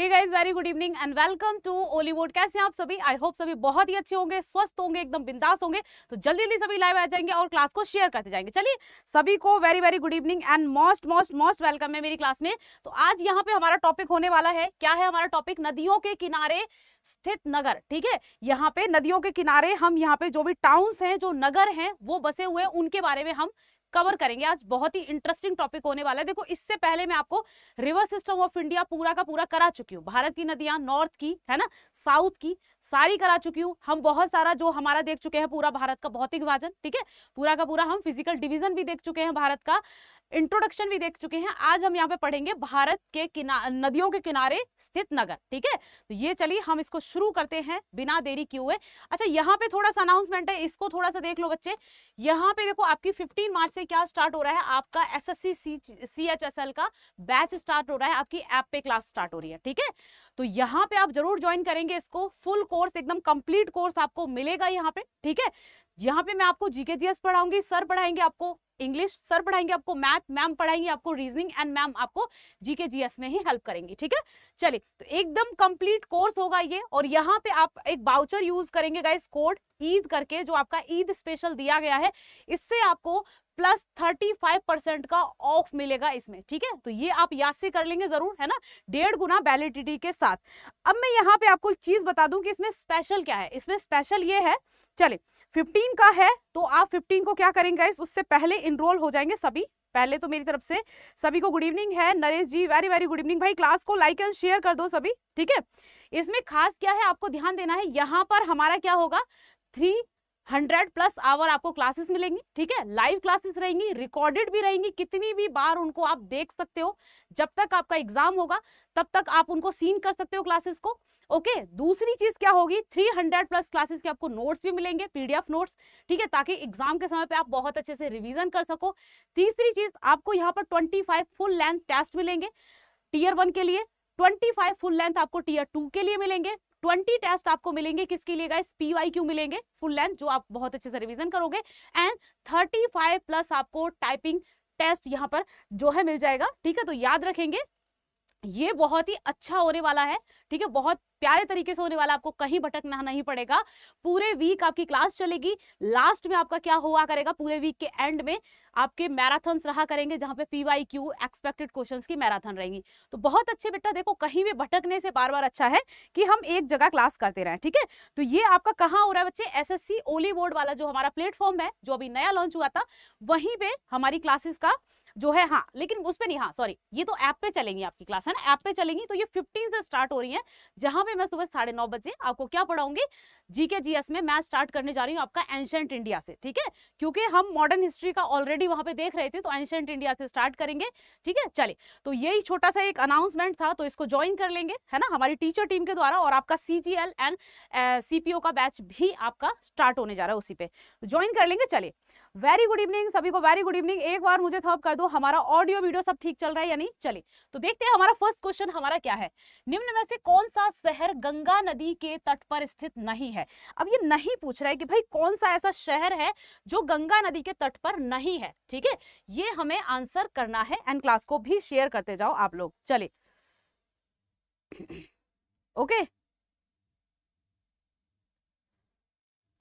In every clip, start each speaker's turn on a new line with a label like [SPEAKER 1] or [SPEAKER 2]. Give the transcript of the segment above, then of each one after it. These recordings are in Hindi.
[SPEAKER 1] Hey guys very good evening and welcome to Oliveboard कैसे हैं आप सभी आई होप सभी बहुत ही अच्छे होंगे स्वस्थ होंगे एकदम बिंदास होंगे तो जल्दी जल्दी सभी लाइव आ जाएंगे और क्लास को शेयर करते जाएंगे चलिए सभी को very very good evening and most most most welcome है मेरी क्लास में तो आज यहाँ पे हमारा टॉपिक होने वाला है क्या है हमारा टॉपिक नदियों के किनारे स्थित नगर ठीक है यहाँ पे नदियों के किनारे हम यहाँ पे जो भी टाउन्स हैं जो नगर हैं वो बसे हुए उनके बारे में हम कवर करेंगे आज बहुत ही इंटरेस्टिंग टॉपिक होने वाला है देखो इससे पहले मैं आपको रिवर सिस्टम ऑफ इंडिया पूरा का पूरा करा चुकी हूँ भारत की नदियां नॉर्थ की है ना साउथ की सारी करा चुकी हूँ हम बहुत सारा जो हमारा देख चुके हैं पूरा भारत का भौतिक विभाजन ठीक है पूरा का पूरा हम फिजिकल डिविजन भी देख चुके हैं भारत का इंट्रोडक्शन भी देख चुके हैं आज हम यहाँ पे पढ़ेंगे भारत के किनार नदियों के किनारे स्थित नगर ठीक है तो ये चलिए हम इसको शुरू करते हैं बिना देरी किए हुए अच्छा यहाँ पे थोड़ा सा अनाउंसमेंट है इसको थोड़ा सा देख लो बच्चे यहाँ पे देखो आपकी फिफ्टीन मार्च से क्या स्टार्ट हो रहा है आपका एस एस सी का बैच स्टार्ट हो रहा है आपकी ऐप पे क्लास स्टार्ट हो रही है ठीक है तो यहाँ पे आप जरूर ज्वाइन करेंगे इसको फुल कोर्स एकदम कंप्लीट कोर्स आपको मिलेगा यहाँ पे ठीक है यहाँ पे मैं आपको जीके जीएस पढ़ाऊंगी सर पढ़ाएंगे आपको इंग्लिश सर पढ़ाएंगे आपको मैथ मैम पढ़ाएंगे आपको रीजनिंग एंड मैम आपको जीके जीएस में ही हेल्प करेंगी ठीक है चलिए तो एकदम कंप्लीट कोर्स होगा ये और यहाँ पे आप एक बाउचर यूज करेंगे गाइस कोड ईद करके जो आपका ईद स्पेशल दिया गया है इससे आपको प्लस थर्टी फाइव परसेंट का ऑफ मिलेगा इसमें ठीक है तो ये आप याद से कर लेंगे जरूर है ना डेढ़ गुना वैलिडिटी के साथ अब मैं यहाँ पे आपको एक चीज बता दूं कि इसमें स्पेशल क्या है इसमें स्पेशल ये है चले 15 का है तो आप 15 को क्या करेंगे गाइस उससे पहले इनरोल हो जाएंगे सभी पहले तो मेरी तरफ से सभी को गुड इवनिंग है Naresh ji very very good evening भाई क्लास को लाइक एंड शेयर कर दो सभी ठीक है इसमें खास क्या है आपको ध्यान देना है यहाँ पर हमारा क्या होगा थ्री हंड्रेड प्लस आवर आपको क्लासेस मिलेंगी ठीक है लाइव क्लासेस रहेंगी रिकॉर्डेड भी रहेंगी कितनी भी बार उनको आप देख सकते हो जब तक आपका एग्जाम होगा तब तक आप उनको सीन कर सकते हो क्लासेस को ओके दूसरी चीज क्या होगी 300 प्लस क्लासेस के आपको नोट्स भी मिलेंगे पीडीएफ नोट्स ठीक है ताकि एग्जाम के समय पे आप बहुत अच्छे से रिवीजन कर सको तीसरी चीज आपको यहाँ पर 25 फुल लेंथ टेस्ट मिलेंगे टीयर वन के लिए 25 फुल लेंथ आपको टीयर टू के लिए मिलेंगे 20 टेस्ट आपको मिलेंगे किसके लिए गाइस पीवाईक्यू मिलेंगे फुल लेंथ जो आप बहुत अच्छे से रिविजन करोगे एंड थर्टी प्लस आपको टाइपिंग टेस्ट यहाँ पर जो है मिल जाएगा ठीक है तो याद रखेंगे ये बहुत ही अच्छा होने वाला है ठीक है बहुत प्यारे तरीके से होने वाला आपको कहीं भटकना नहीं पड़ेगा पूरे वीक आपकी क्लास चलेगी लास्ट में आपका क्या हुआ करेगा पूरे वीक के एंड में आपके मैराथन रहा करेंगे जहां पे पीवाई क्यू एक्सपेक्टेड क्वेश्चन की मैराथन रहेगी तो बहुत अच्छे बेटा देखो कहीं भी भटकने से बार बार अच्छा है कि हम एक जगह क्लास करते रहे ठीक है तो ये आपका कहाँ हो रहा है बच्चे S S C Oliveboard वाला जो हमारा प्लेटफॉर्म है जो अभी नया लॉन्च हुआ था वहीं पे हमारी क्लासेस का जो है हाँ लेकिन उस पर नहीं हाँ सॉरी ये तो ऐप पे चलेंगी आपकी क्लास है ना ऐप पे चलेंगी तो ये फिफ्टीन से स्टार्ट हो रही है जहां पे मैं सुबह साढ़े नौ बजे आपको क्या पढ़ाऊंगी जीके जीएस में मैं स्टार्ट करने जा रही हूँ आपका एंशेंट इंडिया से ठीक है क्योंकि हम मॉडर्न हिस्ट्री का ऑलरेडी वहां पे देख रहे थे तो एंशेंट इंडिया से स्टार्ट करेंगे ठीक है चले तो यही छोटा सा एक अनाउंसमेंट था तो इसको ज्वाइन कर लेंगे है ना हमारी टीचर टीम के द्वारा और आपका C G L and CPO का बैच भी आपका स्टार्ट होने जा रहा है उसी पे ज्वाइन तो कर लेंगे चले वेरी गुड इवनिंग सभी को वेरी गुड इवनिंग एक बार मुझे थप कर दो हमारा ऑडियो वीडियो सब ठीक चल रहा है यानी चले तो देखते हैं हमारा फर्स्ट क्वेश्चन हमारा क्या है निम्न में से कौन सा शहर गंगा नदी के तट पर स्थित नहीं है अब ये नहीं पूछ रहा है कि भाई कौन सा ऐसा शहर है जो गंगा नदी के तट पर नहीं है ठीक है ये हमें आंसर करना है एंड क्लास को भी शेयर करते जाओ आप लोग चले ओके okay.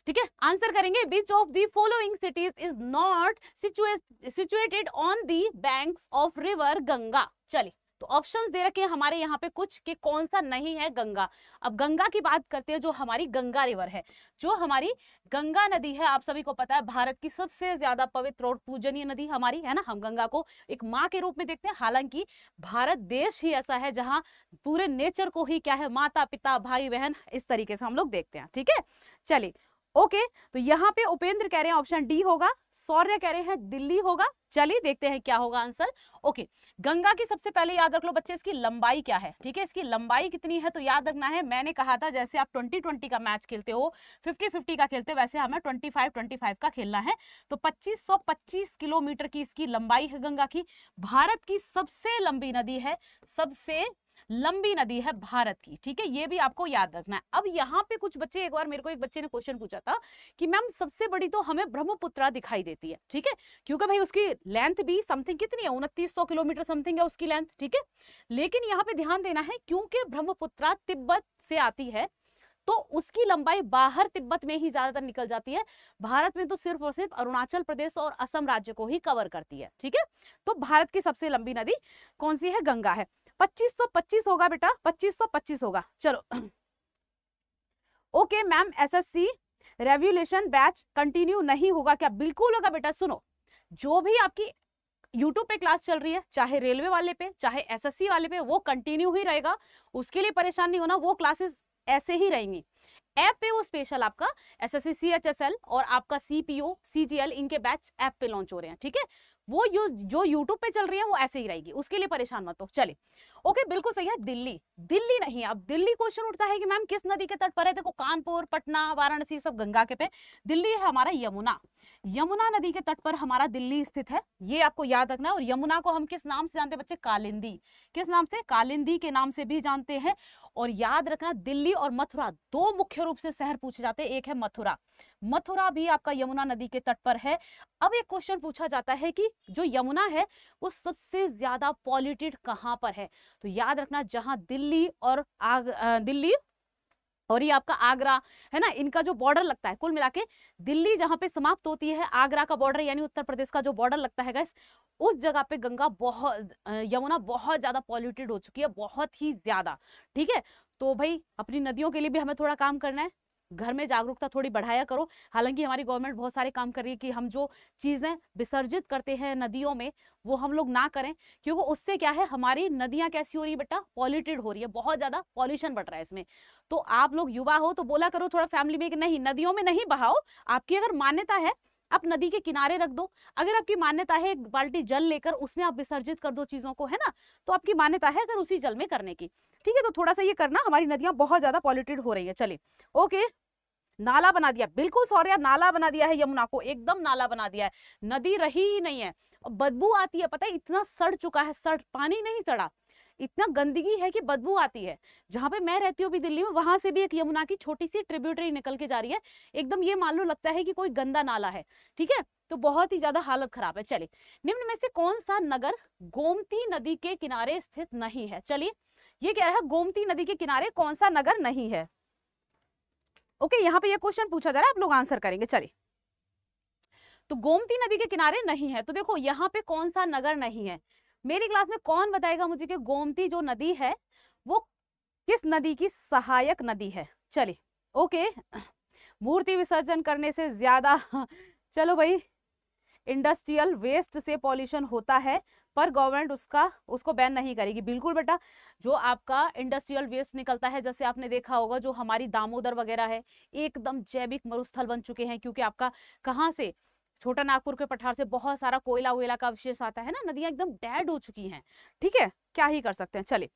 [SPEAKER 1] ठीक है आंसर करेंगे which of the following cities is not situated on the banks of river Ganga चलिए तो ऑप्शंस दे रखे हमारे यहाँ पे कुछ के कौन सा नहीं है गंगा अब गंगा की बात करते हैं जो हमारी गंगा रिवर है जो हमारी गंगा नदी है आप सभी को पता है भारत की सबसे ज्यादा पवित्र और पूजनीय नदी हमारी है ना हम गंगा को एक माँ के रूप में देखते हैं हालांकि भारत देश ही ऐसा है जहाँ पूरे नेचर को ही क्या है माता पिता भाई बहन इस तरीके से हम लोग देखते हैं ठीक है चलिए ओके तो यहाँ पे उपेंद्र कह रहे हैं ऑप्शन डी होगा सौर्य कह रहे हैं दिल्ली होगा चलिए देखते हैं क्या होगा आंसर ओके गंगा की सबसे पहले याद रख लो बच्चे इसकी लंबाई क्या है ठीक है इसकी लंबाई कितनी है तो याद रखना है मैंने कहा था जैसे आप 2020 का मैच खेलते हो 50 50 का खेलते हो वैसे हमें 25 25 का खेलना है तो 2525 किलोमीटर की इसकी लंबाई है गंगा की भारत की सबसे लंबी नदी है सबसे लंबी नदी है भारत की ठीक है ये भी आपको याद रखना है अब यहाँ पे कुछ बच्चे एक बार मेरे को एक बच्चे ने क्वेश्चन पूछा था कि मैम सबसे बड़ी तो हमें ब्रह्मपुत्रा दिखाई देती है ठीक है क्योंकि भाई उसकी लेंथ भी समथिंग कितनी है उनतीस किलोमीटर समथिंग है उसकी लेंथ ठीक है लेकिन यहाँ पे ध्यान देना है क्योंकि ब्रह्मपुत्रा तिब्बत से आती है तो उसकी लंबाई बाहर तिब्बत में ही ज्यादातर निकल जाती है भारत में तो सिर्फ और सिर्फ अरुणाचल प्रदेश और असम राज्य को ही कवर करती है ठीक है तो भारत की सबसे लंबी नदी कौन सी है गंगा है पच्चीस सौ पच्चीस होगा बेटा पच्चीस सौ पच्चीस होगा चलो okay ma'am SSC revolution batch continue नहीं होगा क्या बिल्कुल होगा बेटा सुनो जो भी आपकी YouTube पे क्लास चल रही है चाहे रेलवे वाले पे चाहे एसएससी वाले पे वो कंटिन्यू ही रहेगा उसके लिए परेशान नहीं होना वो क्लासेस ऐसे ही रहेंगी ऐप पे वो स्पेशल आपका एस एस और आपका सीपीओ सीजीएल इनके बैच ऐप पे लॉन्च हो रहे हैं ठीक है वो यू जो यूट्यूब पे चल रही है वो ऐसे ही रहेगी उसके लिए परेशान मत हो चले ओके बिल्कुल सही है दिल्ली दिल्ली नहीं अब दिल्ली क्वेश्चन उठता है कि मैम किस नदी के तट पर है देखो कानपुर पटना वाराणसी सब गंगा के पे दिल्ली है हमारा यमुना यमुना नदी के तट पर हमारा दिल्ली स्थित है ये आपको याद रखना है और यमुना को हम किस नाम से जानते हैं बच्चे कालिंदी किस नाम से कालिंदी के नाम से भी जानते हैं और याद रखना दिल्ली और मथुरा दो मुख्य रूप से शहर पूछे जाते हैं एक है मथुरा मथुरा भी आपका यमुना नदी के तट पर है अब एक क्वेश्चन पूछा जाता है कि जो यमुना है वो सबसे ज्यादा पॉल्यूटेड कहाँ पर है तो याद रखना जहाँ दिल्ली और आग दिल्ली और ये आपका आगरा है ना इनका जो बॉर्डर लगता है कुल मिला के दिल्ली जहाँ पे समाप्त होती है आगरा का बॉर्डर यानी उत्तर प्रदेश का जो बॉर्डर लगता है गैस उस जगह पे गंगा बहुत यमुना बहुत ज्यादा पॉल्यूटेड हो चुकी है बहुत ही ज्यादा ठीक है तो भाई अपनी नदियों के लिए भी हमें थोड़ा काम करना है घर में जागरूकता थोड़ी बढ़ाया करो हालांकि हमारी गवर्नमेंट बहुत सारे काम कर रही है कि हम जो चीज़ें विसर्जित करते हैं नदियों में वो हम लोग ना करें क्योंकि उससे क्या है हमारी नदियाँ कैसी हो रही है बेटा पॉल्यूटेड हो रही है बहुत ज़्यादा पॉल्यूशन बढ़ रहा है इसमें तो आप लोग युवा हो तो बोला करो थोड़ा फैमिली में कि नहीं नदियों में नहीं बहाओ आपकी अगर मान्यता है आप नदी के किनारे रख दो अगर आपकी मान्यता है एक बाल्टी जल लेकर उसमें आप विसर्जित कर दो चीज़ों को है ना तो आपकी मान्यता है अगर उसी जल में करने की ठीक है तो थोड़ा सा ये करना हमारी नदियां बहुत ज़्यादा पॉल्यूटेड हो रही है चले ओके नाला बना दिया बिल्कुल सौर्या नाला बना दिया है यमुना को एकदम नाला बना दिया है नदी रही ही नहीं है बदबू आती है पता है इतना सड़ चुका है सड़ पानी नहीं सड़ा इतना गंदगी है कि बदबू आती है जहां पे मैं रहती हूँ भी दिल्ली में वहां से भी एक यमुना की छोटी सी ट्रिब्यूटरी निकल के जा रही है एकदम ये मान लो लगता है कि कोई गंदा नाला है ठीक है तो बहुत ही ज्यादा हालत खराब है चलिए निम्न में से कौन सा नगर गोमती नदी के किनारे स्थित नहीं है चलिए ये कह रहा है गोमती नदी के किनारे कौन सा नगर नहीं है ओके यहाँ पे ये क्वेश्चन पूछा जा रहा है आप लोग आंसर करेंगे चलिए तो गोमती नदी के किनारे नहीं है तो देखो यहाँ पे कौन सा नगर नहीं है मेरी क्लास में कौन बताएगा मुझे कि गोमती जो नदी है वो किस नदी की सहायक नदी है चलिए ओके मूर्ति विसर्जन करने से ज्यादा चलो भाई इंडस्ट्रियल वेस्ट से पॉल्यूशन होता है पर गवर्नमेंट उसका उसको बैन नहीं करेगी बिल्कुल बेटा जो आपका इंडस्ट्रियल वेस्ट निकलता है जैसे आपने देखा होगा जो हमारी दामोदर वगैरह है एकदम जैविक मरुस्थल बन चुके हैं क्योंकि आपका कहाँ से छोटा नागपुर के पठार से बहुत सारा कोयला वोयला का अवशेष आता है ना नदियां एकदम डेड हो चुकी हैं ठीक है क्या ही कर सकते हैं चले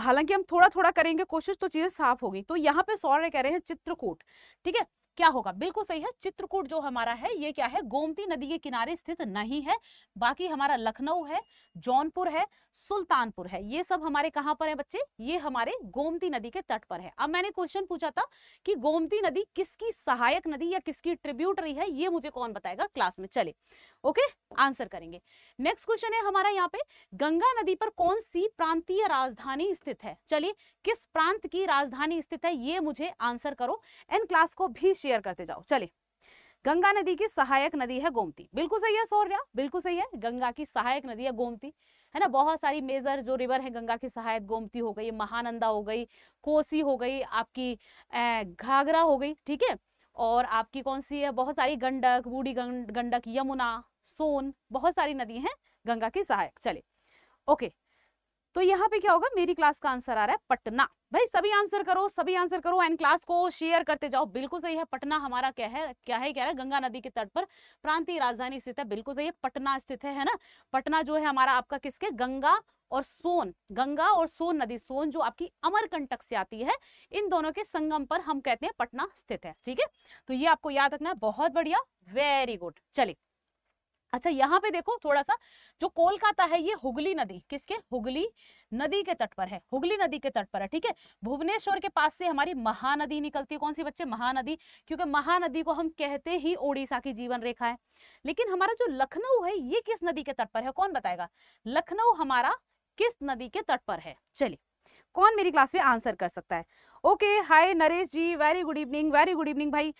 [SPEAKER 1] हालांकि हम थोड़ा थोड़ा करेंगे कोशिश तो चीजें साफ होगी तो यहाँ पे सौर्य कह रहे हैं चित्रकूट ठीक है क्या होगा बिल्कुल सही है चित्रकूट जो हमारा है ये क्या है गोमती नदी के किनारे स्थित नहीं है बाकी हमारा लखनऊ है जौनपुर है सुल्तानपुर है ये सब हमारे कहाँ पर है बच्चे ये हमारे गोमती नदी के तट पर है अब मैंने क्वेश्चन पूछा था कि गोमती नदी किसकी सहायक नदी या किसकी ट्रिब्यूटरी है ये मुझे कौन बताएगा क्लास में चले ओके आंसर करेंगे नेक्स्ट क्वेश्चन है हमारा यहाँ पे गंगा नदी पर कौन सी प्रांतीय राजधानी स्थित है चलिए किस प्रांत की राजधानी स्थित है ये मुझे आंसर करो एन क्लास को भी शेयर करते जाओ चलिए गंगा नदी की सहायक नदी है गोमती बिल्कुल सही है सौर्या बिल्कुल सही है गंगा की सहायक नदी है गोमती है ना बहुत सारी मेजर जो रिवर है गंगा की सहायक गोमती हो गई महानंदा हो गई कोसी हो गई आपकी घाघरा हो गई ठीक है और आपकी कौन सी है बहुत सारी गंडक बूढ़ी गंडक यमुना सोन बहुत सारी नदी है गंगा की सहायक चले ओके तो यहाँ पे क्या होगा मेरी क्लास का आंसर आ रहा है पटना भाई सभी आंसर करो सभी आंसर करो एंड क्लास को शेयर करते जाओ बिल्कुल सही है पटना हमारा क्या है क्या है क्या है गंगा नदी के तट पर प्रांतीय राजधानी स्थित है बिल्कुल सही है पटना स्थित है है ना पटना जो है हमारा आपका किसके गंगा और सोन गंगा और सोन नदी सोन जो आपकी अमरकंटक से आती है इन दोनों के संगम पर हम कहते हैं पटना स्थित है ठीक है तो ये आपको याद रखना है बहुत बढ़िया वेरी गुड चलिए अच्छा यहाँ पे देखो थोड़ा सा जो कोलकाता है ये हुगली नदी किसके हुगली नदी के तट पर है हुगली नदी के तट पर है ठीक है भुवनेश्वर के पास से हमारी महानदी निकलती है कौन सी बच्चे महानदी क्योंकि महानदी को हम कहते ही ओडिशा की जीवन रेखा है लेकिन हमारा जो लखनऊ है ये किस नदी के तट पर है कौन बताएगा लखनऊ हमारा किस नदी के तट पर है चलिए कौन मेरी क्लास में आंसर कर सकता है okay hi Naresh ji very good evening very good evening भाई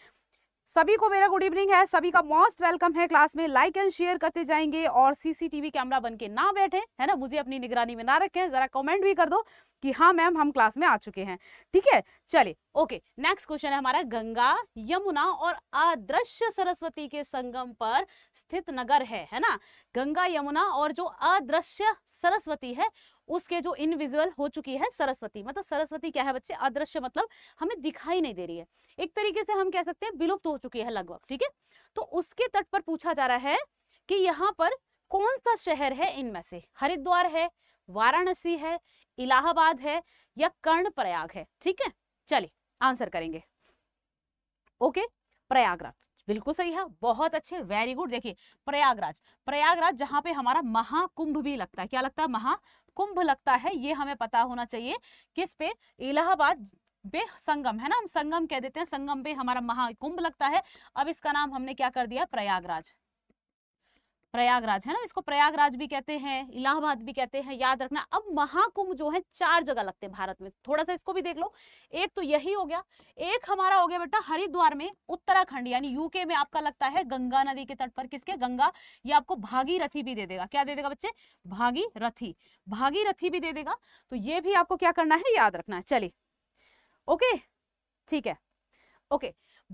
[SPEAKER 1] सभी को मेरा गुड इवनिंग है सभी का मोस्ट वेलकम है क्लास में लाइक एंड शेयर करते जाएंगे और सीसीटीवी कैमरा बन के ना बैठे है ना मुझे अपनी निगरानी में ना रखें जरा कमेंट भी कर दो कि हाँ मैम हम क्लास में आ चुके हैं ठीक है चले ओके नेक्स्ट क्वेश्चन है हमारा गंगा यमुना और अदृश्य सरस्वती के संगम पर स्थित नगर है है ना गंगा यमुना और जो अदृश्य सरस्वती है उसके जो इनविजुअल हो चुकी है सरस्वती मतलब सरस्वती क्या है बच्चे अदृश्य मतलब हमें दिखाई नहीं दे रही है एक तरीके से हम कह सकते हैं विलुप्त हो चुकी है लगभग ठीक है तो उसके तट पर पूछा जा रहा है कि यहाँ पर कौन सा शहर है इनमें से हरिद्वार है वाराणसी है इलाहाबाद है या कर्ण प्रयाग है ठीक है चलिए आंसर करेंगे ओके प्रयागराज बिल्कुल सही है बहुत अच्छे वेरी गुड देखिए प्रयागराज प्रयागराज जहां पे हमारा महाकुंभ भी लगता है क्या लगता है महा कुंभ लगता है ये हमें पता होना चाहिए किस पे इलाहाबाद बे संगम है ना हम संगम कह देते हैं संगम पे हमारा महाकुंभ लगता है अब इसका नाम हमने क्या कर दिया प्रयागराज प्रयागराज है ना इसको प्रयागराज भी कहते हैं इलाहाबाद भी कहते हैं याद रखना अब महाकुंभ जो है चार जगह लगते हैं भारत में थोड़ा सा इसको भी देख लो एक तो यही हो गया एक हमारा हो गया बेटा हरिद्वार में उत्तराखंड यानी यूके में आपका लगता है गंगा नदी के तट पर किसके गंगा ये आपको भागीरथी भी दे देगा क्या दे देगा बच्चे भागीरथी भागीरथी भी दे देगा तो ये भी आपको क्या करना है याद रखना है चलिए ओके ठीक है ओके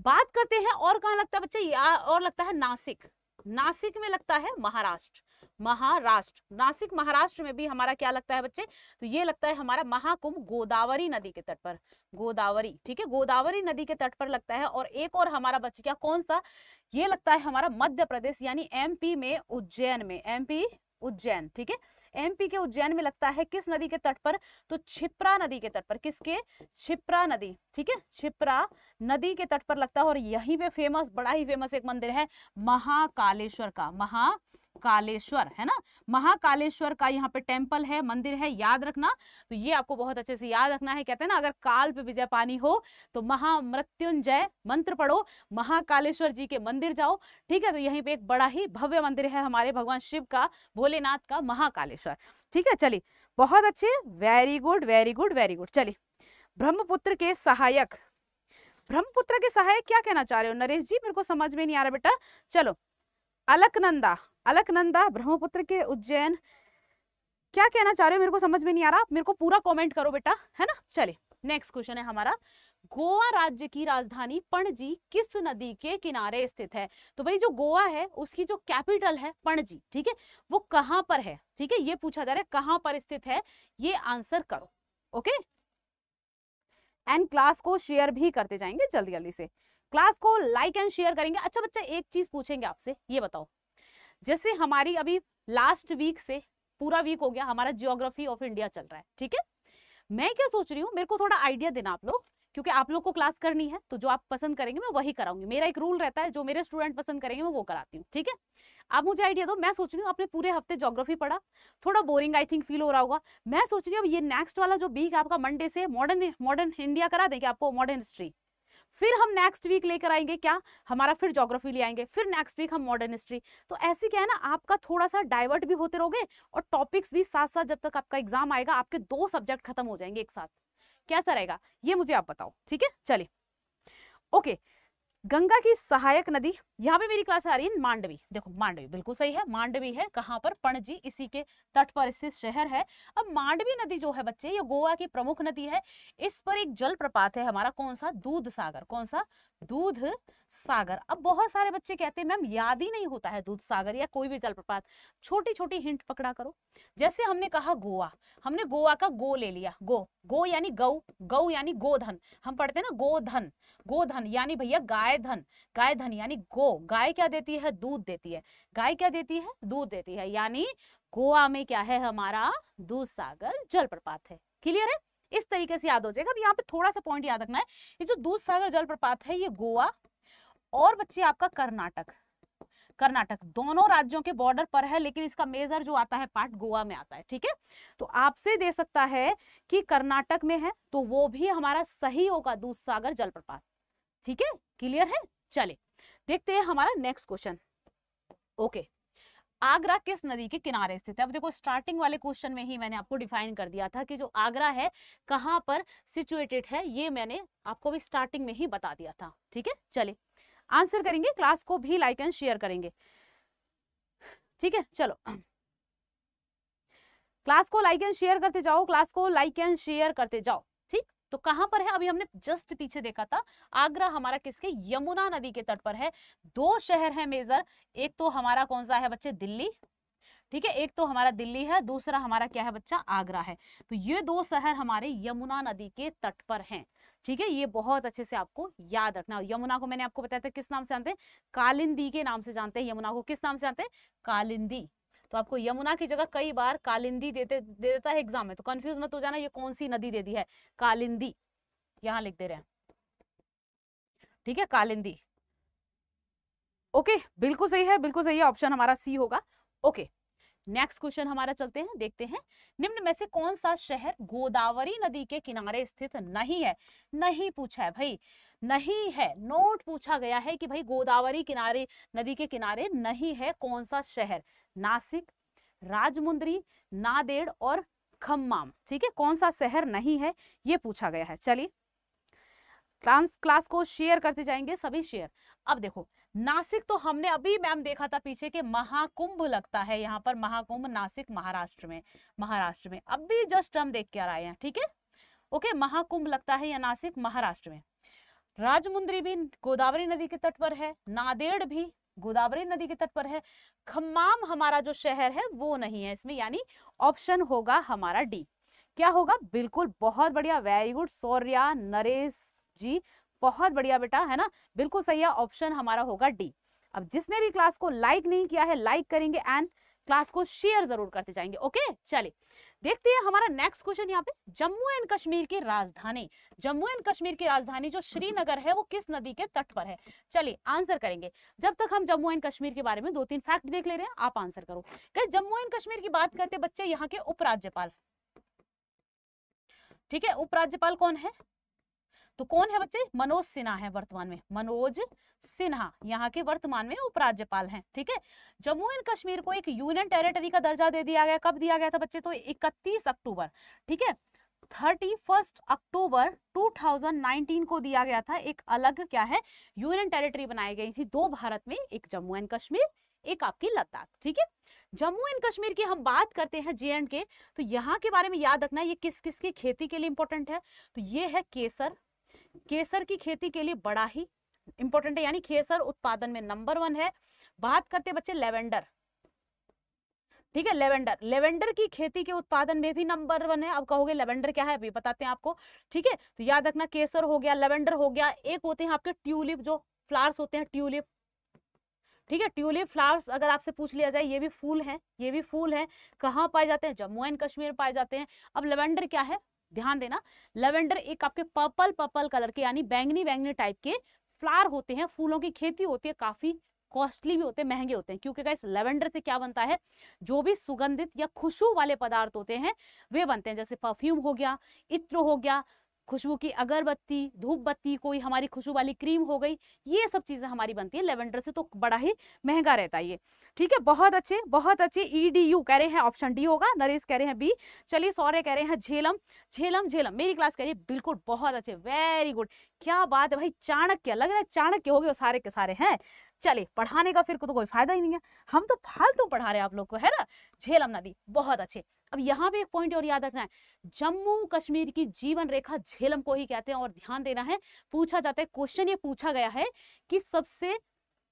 [SPEAKER 1] बात करते हैं और कहाँ लगता है बच्चे या और लगता है नासिक नासिक में लगता है महाराष्ट्र महाराष्ट्र नासिक महाराष्ट्र में भी हमारा क्या लगता है बच्चे तो ये लगता है हमारा महाकुंभ गोदावरी नदी के तट पर गोदावरी ठीक है गोदावरी नदी के तट पर लगता है और एक और हमारा बच्चे क्या कौन सा ये लगता है हमारा मध्य प्रदेश यानी एमपी में उज्जैन में एमपी उज्जैन ठीक है एमपी के उज्जैन में लगता है किस नदी के तट पर तो छिप्रा नदी के तट पर किसके छिप्रा नदी ठीक है छिप्रा नदी के तट पर लगता है और यहीं पे फेमस बड़ा ही फेमस एक मंदिर है महाकालेश्वर का महा महाकालेश्वर है ना महाकालेश्वर का यहाँ पे टेम्पल है मंदिर है याद रखना तो ये आपको बहुत अच्छे से याद रखना है कहते हैं ना अगर काल पे विजय पानी हो तो महामृत्युंजय मंत्र पढ़ो महाकालेश्वर जी के मंदिर जाओ ठीक है तो यहीं पे एक बड़ा ही भव्य मंदिर है हमारे भगवान शिव का भोलेनाथ का महाकालेश्वर ठीक है चलिए बहुत अच्छे very good very good very good चलिए ब्रह्मपुत्र के सहायक ब्रह्मपुत्र के सहायक क्या कहना चाह रहे हो नरेश जी मेरे को समझ में नहीं आ रहा बेटा चलो अलकनंदा अलकनंदा ब्रह्मपुत्र के उज्जैन क्या कहना चाह रहे हो मेरे को समझ में नहीं आ रहा मेरे को पूरा कमेंट करो बेटा है ना चले नेक्स्ट क्वेश्चन है हमारा गोवा राज्य की राजधानी पणजी किस नदी के किनारे स्थित है तो भाई जो गोवा है उसकी जो कैपिटल है पणजी ठीक है वो कहां पर है ठीक है ये पूछा जा रहा है कहां पर स्थित है ये आंसर करो ओके एंड क्लास को शेयर भी करते जाएंगे जल्दी जल्दी से क्लास को लाइक एंड शेयर करेंगे अच्छा बच्चा एक चीज पूछेंगे आपसे ये बताओ जैसे हमारी अभी लास्ट वीक से पूरा वीक हो गया हमारा जियोग्राफी ऑफ इंडिया चल रहा है ठीक है मैं क्या सोच रही हूँ मेरे को थोड़ा आइडिया देना आप लोग क्योंकि आप लोग को क्लास करनी है तो जो आप पसंद करेंगे मैं वही कराऊंगी मेरा एक रूल रहता है जो मेरे स्टूडेंट पसंद करेंगे मैं वो कराती हूँ ठीक है आप मुझे आइडिया दो मैं सोच रही हूँ आपने पूरे हफ्ते जोग्राफी पढ़ा थोड़ा बोरिंग आई थिंक फील हो रहा होगा मैं सोच रही हूँ अब ये नेक्स्ट वाला जो वीक आपका मंडे से मॉडर्न मॉडर्न इंडिया करा देंगे आपको मॉडर्न हिस्ट्री फिर हम नेक्स्ट वीक लेकर आएंगे क्या हमारा फिर जोग्राफी ले आएंगे फिर नेक्स्ट वीक हम मॉडर्न हिस्ट्री तो ऐसे क्या है ना आपका थोड़ा सा डाइवर्ट भी होते रहोगे और टॉपिक्स भी साथ साथ जब तक आपका एग्जाम आएगा आपके दो सब्जेक्ट खत्म हो जाएंगे एक साथ कैसा रहेगा ये मुझे आप बताओ ठीक है चलिए ओके गंगा की सहायक नदी यहाँ पे मेरी क्लास आ रही है मांडवी देखो मांडवी बिल्कुल सही है मांडवी है कहाँ पर पणजी इसी के तट पर स्थित शहर है अब मांडवी नदी जो है बच्चे ये गोवा की प्रमुख नदी है इस पर एक जल प्रपात है हमारा कौन सा दूध सागर कौन सा दूध सागर अब बहुत सारे बच्चे कहते हैं मैम याद ही नहीं होता है दूध सागर या कोई भी जलप्रपात छोटी छोटी हिंट पकड़ा करो जैसे हमने कहा गोवा हमने गोवा का गो ले लिया गो गो यानी गौ गौ यानी गोधन हम पढ़ते हैं ना गोधन गोधन यानी भैया गाय गाय धन गाय धन यानी गो गाय क्या देती है दूध देती है गाय क्या देती है दूध देती है यानी गोवा में क्या है हमारा दूध सागर जलप्रपात है क्लियर है इस तरीके से याद हो जाएगा अब यहाँ पे थोड़ा सा पॉइंट याद रखना है ये जो दूध सागर जलप्रपात है ये गोवा और बच्चे आपका कर्नाटक कर्नाटक दोनों राज्यों के बॉर्डर पर है लेकिन इसका मेजर जो आता है पार्ट गोवा में आता है ठीक है तो आपसे दे सकता है कि कर्नाटक में है तो वो भी हमारा सही होगा दूध सागर जलप्रपात ठीक है क्लियर है चले देखते हैं हमारा नेक्स्ट क्वेश्चन ओके आगरा किस नदी के किनारे स्थित है अब देखो स्टार्टिंग वाले क्वेश्चन में ही मैंने आपको डिफाइन कर दिया था कि जो आगरा है कहाँ पर सिचुएटेड है ये मैंने आपको भी स्टार्टिंग में ही बता दिया था ठीक है चले आंसर करेंगे क्लास को भी लाइक एंड शेयर करेंगे ठीक है चलो क्लास को लाइक एंड शेयर करते जाओ क्लास को लाइक एंड शेयर करते जाओ तो कहां पर है अभी हमने जस्ट पीछे देखा था आगरा हमारा किसके यमुना नदी के तट पर है दो शहर है मेजर एक तो हमारा कौन सा है बच्चे दिल्ली ठीक है एक तो हमारा दिल्ली है दूसरा हमारा क्या है बच्चा आगरा है तो ये दो शहर हमारे यमुना नदी के तट पर हैं ठीक है ये बहुत अच्छे से आपको याद रखना यमुना को मैंने आपको बताया था किस नाम से जानते हैं कालिंदी के नाम से जानते हैं यमुना को किस नाम से जानते हैं कालिंदी तो आपको यमुना की जगह कई बार कालिंदी देते दे देता है एग्जाम में तो कंफ्यूज मत हो जाना ये कौन सी नदी दे दी है कालिंदी यहां लिख दे रहे हैं ठीक है कालिंदी ओके बिल्कुल सही है बिल्कुल सही है ऑप्शन हमारा सी होगा ओके नेक्स्ट क्वेश्चन हमारा चलते हैं देखते हैं निम्न में से कौन सा शहर गोदावरी नदी के किनारे स्थित नहीं है नहीं पूछा है भाई नहीं है नोट पूछा गया है कि भाई गोदावरी किनारे नदी के किनारे नहीं है कौन सा शहर नासिक राजमुंद्री नादेड़ और खम्माम ठीक है कौन सा शहर नहीं है ये पूछा गया है चलिए क्लास क्लास को शेयर करते जाएंगे सभी शेयर अब देखो नासिक तो हमने अभी मैम देखा था पीछे के महाकुंभ लगता है यहाँ पर महाकुंभ नासिक महाराष्ट्र में महाराष्ट्र में अभी जस्ट हम देख के आ रहे हैं ठीक है ओके महाकुंभ लगता है या नासिक महाराष्ट्र में राजमुंद्री भी गोदावरी नदी के तट पर है नादेड़ भी गोदावरी नदी के तट पर है खम्माम हमारा जो शहर है वो नहीं है इसमें यानी ऑप्शन होगा हमारा डी क्या होगा बिल्कुल बहुत बढ़िया वेरी गुड सौर्या नरेश जी बहुत बढ़िया बेटा है ना बिल्कुल सही है ऑप्शन हमारा होगा डी अब जिसने भी क्लास को लाइक नहीं किया है लाइक करेंगे एंड क्लास को शेयर जरूर करते जाएंगे ओके चलिए देखते हैं हमारा नेक्स्ट क्वेश्चन यहाँ पे जम्मू एंड कश्मीर की राजधानी जम्मू एंड कश्मीर की राजधानी जो श्रीनगर है वो किस नदी के तट पर है चलिए आंसर करेंगे जब तक हम जम्मू एंड कश्मीर के बारे में दो तीन फैक्ट देख ले रहे हैं आप आंसर करो क्या जम्मू एंड कश्मीर की बात करते बच्चे यहाँ के उपराज्यपाल ठीक है उपराज्यपाल कौन है तो कौन है बच्चे मनोज सिन्हा है वर्तमान में मनोज सिन्हा यहाँ के वर्तमान में उपराज्यपाल हैं ठीक है जम्मू एंड कश्मीर को एक यूनियन टेरिटरी का दर्जा दे दिया गया कब दिया गया था बच्चे तो इकतीस अक्टूबर ठीक है थर्टी फर्स्ट अक्टूबर 2019 को दिया गया था एक अलग क्या है यूनियन टेरिटरी बनाई गई थी दो भारत में एक जम्मू एंड कश्मीर एक आपकी लद्दाख ठीक है जम्मू एंड कश्मीर की हम बात करते हैं जे एंड के तो यहाँ के बारे में याद रखना ये किस किस की खेती के लिए इंपॉर्टेंट है तो ये है केसर केसर की खेती के लिए बड़ा ही इंपॉर्टेंट है यानी केसर उत्पादन में नंबर वन है बात करते बच्चे लेवेंडर ठीक है लेवेंडर लेवेंडर की खेती के उत्पादन में भी नंबर वन है अब कहोगे लेवेंडर क्या है अभी बताते हैं आपको ठीक है तो याद रखना केसर हो गया लेवेंडर हो गया एक होते हैं आपके ट्यूलिप जो फ्लावर्स होते हैं ट्यूलिप ठीक है ट्यूलिप फ्लावर्स अगर आपसे पूछ लिया जाए ये भी फूल हैं ये भी फूल हैं कहाँ पाए जाते हैं जम्मू एंड कश्मीर पाए जाते हैं अब लेवेंडर क्या है ध्यान देना लेवेंडर एक आपके पर्पल पर्पल कलर के यानी बैंगनी बैंगनी टाइप के फ्लावर होते हैं फूलों की खेती होती है काफी कॉस्टली भी होते हैं महंगे होते हैं क्योंकि गाइस लेवेंडर से क्या बनता है जो भी सुगंधित या खुशबू वाले पदार्थ होते हैं वे बनते हैं जैसे परफ्यूम हो गया इत्र हो गया खुशबू की अगरबत्ती धूप बत्ती कोई हमारी खुशबू वाली क्रीम हो गई ये सब चीज़ें हमारी बनती है लेवेंडर से तो बड़ा ही महंगा रहता है ये ठीक है बहुत अच्छे बहुत अच्छे ई डी यू कह रहे हैं ऑप्शन डी होगा नरेश कह रहे हैं बी चलिए सौर्य कह रहे हैं झेलम झेलम झेलम मेरी क्लास कह रही है बिल्कुल बहुत अच्छे वेरी गुड क्या बात है भाई चाणक्य लग रहा है चाणक्य हो गए सारे के सारे हैं चले पढ़ाने का फिर को तो कोई फायदा ही नहीं है हम तो फालतू पढ़ा रहे हैं आप लोग को है ना झेलम नदी बहुत अच्छे अब यहाँ पे एक पॉइंट और याद रखना है जम्मू कश्मीर की जीवन रेखा झेलम को ही कहते हैं और ध्यान देना है पूछा जाता है क्वेश्चन ये पूछा गया है कि सबसे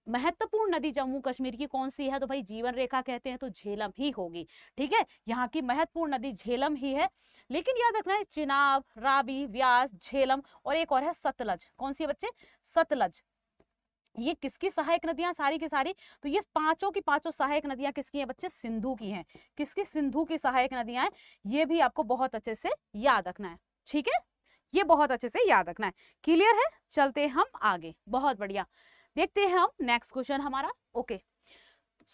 [SPEAKER 1] महत्वपूर्ण नदी जम्मू कश्मीर की कौन सी है तो भाई जीवन रेखा कहते हैं तो झेलम ही होगी ठीक है यहाँ की महत्वपूर्ण नदी झेलम ही है लेकिन याद रखना है चिनाब राबी व्यास झेलम और एक और है सतलज कौन सी है बच्चे सतलज ये किसकी सहायक नदियां सारी की सारी तो ये पांचों की पांचों सहायक नदियां किसकी हैं बच्चे सिंधु की हैं किसकी सिंधु की सहायक नदियां हैं ये भी आपको बहुत अच्छे से याद रखना है ठीक है ये बहुत अच्छे से याद रखना है क्लियर है चलते हम आगे बहुत बढ़िया देखते हैं हम नेक्स्ट क्वेश्चन हमारा ओके